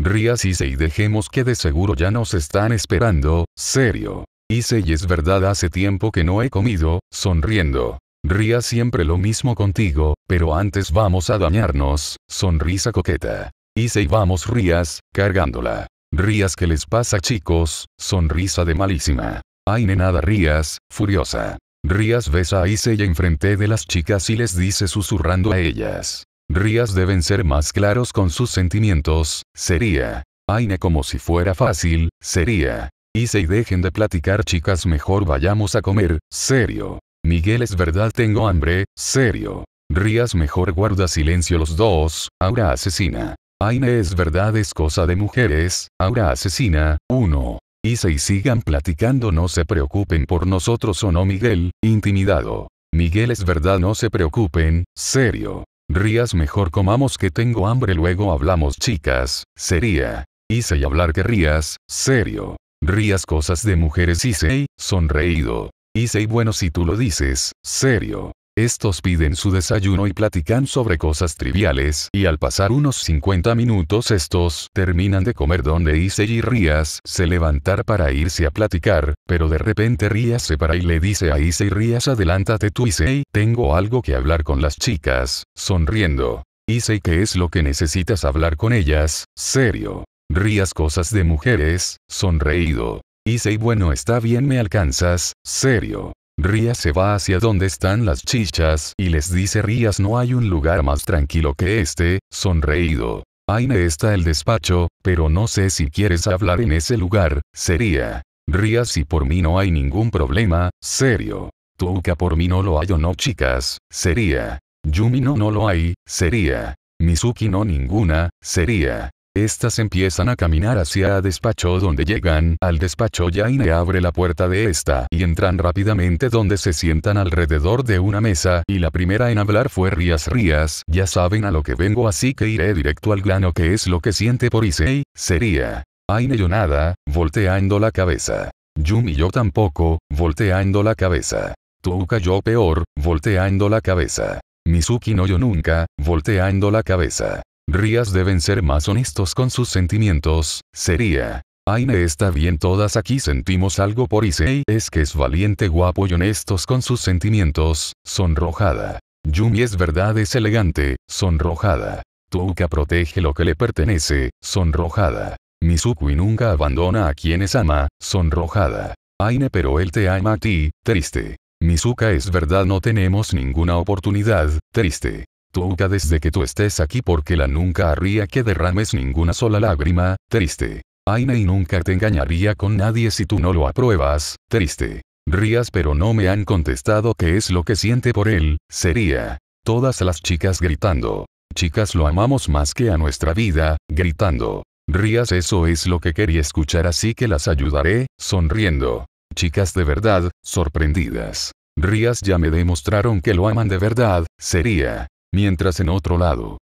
Rías hice y dejemos que de seguro ya nos están esperando, serio. Hice y es verdad hace tiempo que no he comido, sonriendo. Rías siempre lo mismo contigo, pero antes vamos a dañarnos, sonrisa coqueta. Hice y vamos Rías, cargándola. Rías que les pasa chicos, sonrisa de malísima. Aine nada Rías, furiosa. Rías besa a y enfrente de las chicas y les dice susurrando a ellas. Rías deben ser más claros con sus sentimientos, sería. Aine como si fuera fácil, sería. y dejen de platicar chicas mejor vayamos a comer, serio. Miguel es verdad tengo hambre, serio. Rías mejor guarda silencio los dos, Aura asesina. Aine es verdad es cosa de mujeres, Aura asesina, Uno. Isa sigan platicando no se preocupen por nosotros o no Miguel, intimidado. Miguel es verdad no se preocupen, serio. Rías mejor comamos que tengo hambre luego hablamos chicas, sería. Isa y hablar que rías, serio. Rías cosas de mujeres Issei, sonreído. y bueno si tú lo dices, serio. Estos piden su desayuno y platican sobre cosas triviales, y al pasar unos 50 minutos estos terminan de comer donde dice y Rías se levantar para irse a platicar, pero de repente Rías se para y le dice a Issei Rías adelántate tú Issei, tengo algo que hablar con las chicas, sonriendo. Issei ¿qué es lo que necesitas hablar con ellas? Serio. Rías cosas de mujeres, sonreído. y bueno está bien me alcanzas, serio. Rías se va hacia donde están las chichas y les dice Rías no hay un lugar más tranquilo que este, sonreído. Aine está el despacho, pero no sé si quieres hablar en ese lugar, sería. Rías si por mí no hay ningún problema, serio. Tuca por mí no lo hay o no chicas, sería. Yumi no no lo hay, sería. Mizuki no ninguna, sería. Estas empiezan a caminar hacia despacho donde llegan al despacho Aine abre la puerta de esta y entran rápidamente donde se sientan alrededor de una mesa y la primera en hablar fue Rías Rías, ya saben a lo que vengo así que iré directo al grano que es lo que siente por Issei, sería. Aine yo nada, volteando la cabeza. Yumi yo tampoco, volteando la cabeza. Touka yo peor, volteando la cabeza. Mizuki no yo nunca, volteando la cabeza. Rías deben ser más honestos con sus sentimientos, sería. Aine está bien todas aquí sentimos algo por Issei es que es valiente guapo y honestos con sus sentimientos, sonrojada. Yumi es verdad es elegante, sonrojada. Touka protege lo que le pertenece, sonrojada. Mizuki nunca abandona a quienes ama, sonrojada. Aine pero él te ama a ti, triste. Mizuka es verdad no tenemos ninguna oportunidad, triste. Nunca desde que tú estés aquí porque la nunca haría que derrames ninguna sola lágrima, triste. y nunca te engañaría con nadie si tú no lo apruebas, triste. Rías pero no me han contestado qué es lo que siente por él, sería. Todas las chicas gritando. Chicas lo amamos más que a nuestra vida, gritando. Rías eso es lo que quería escuchar así que las ayudaré, sonriendo. Chicas de verdad, sorprendidas. Rías ya me demostraron que lo aman de verdad, sería mientras en otro lado.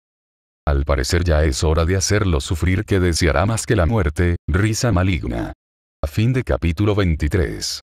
Al parecer ya es hora de hacerlo sufrir que deseará más que la muerte, risa maligna. A fin de capítulo 23.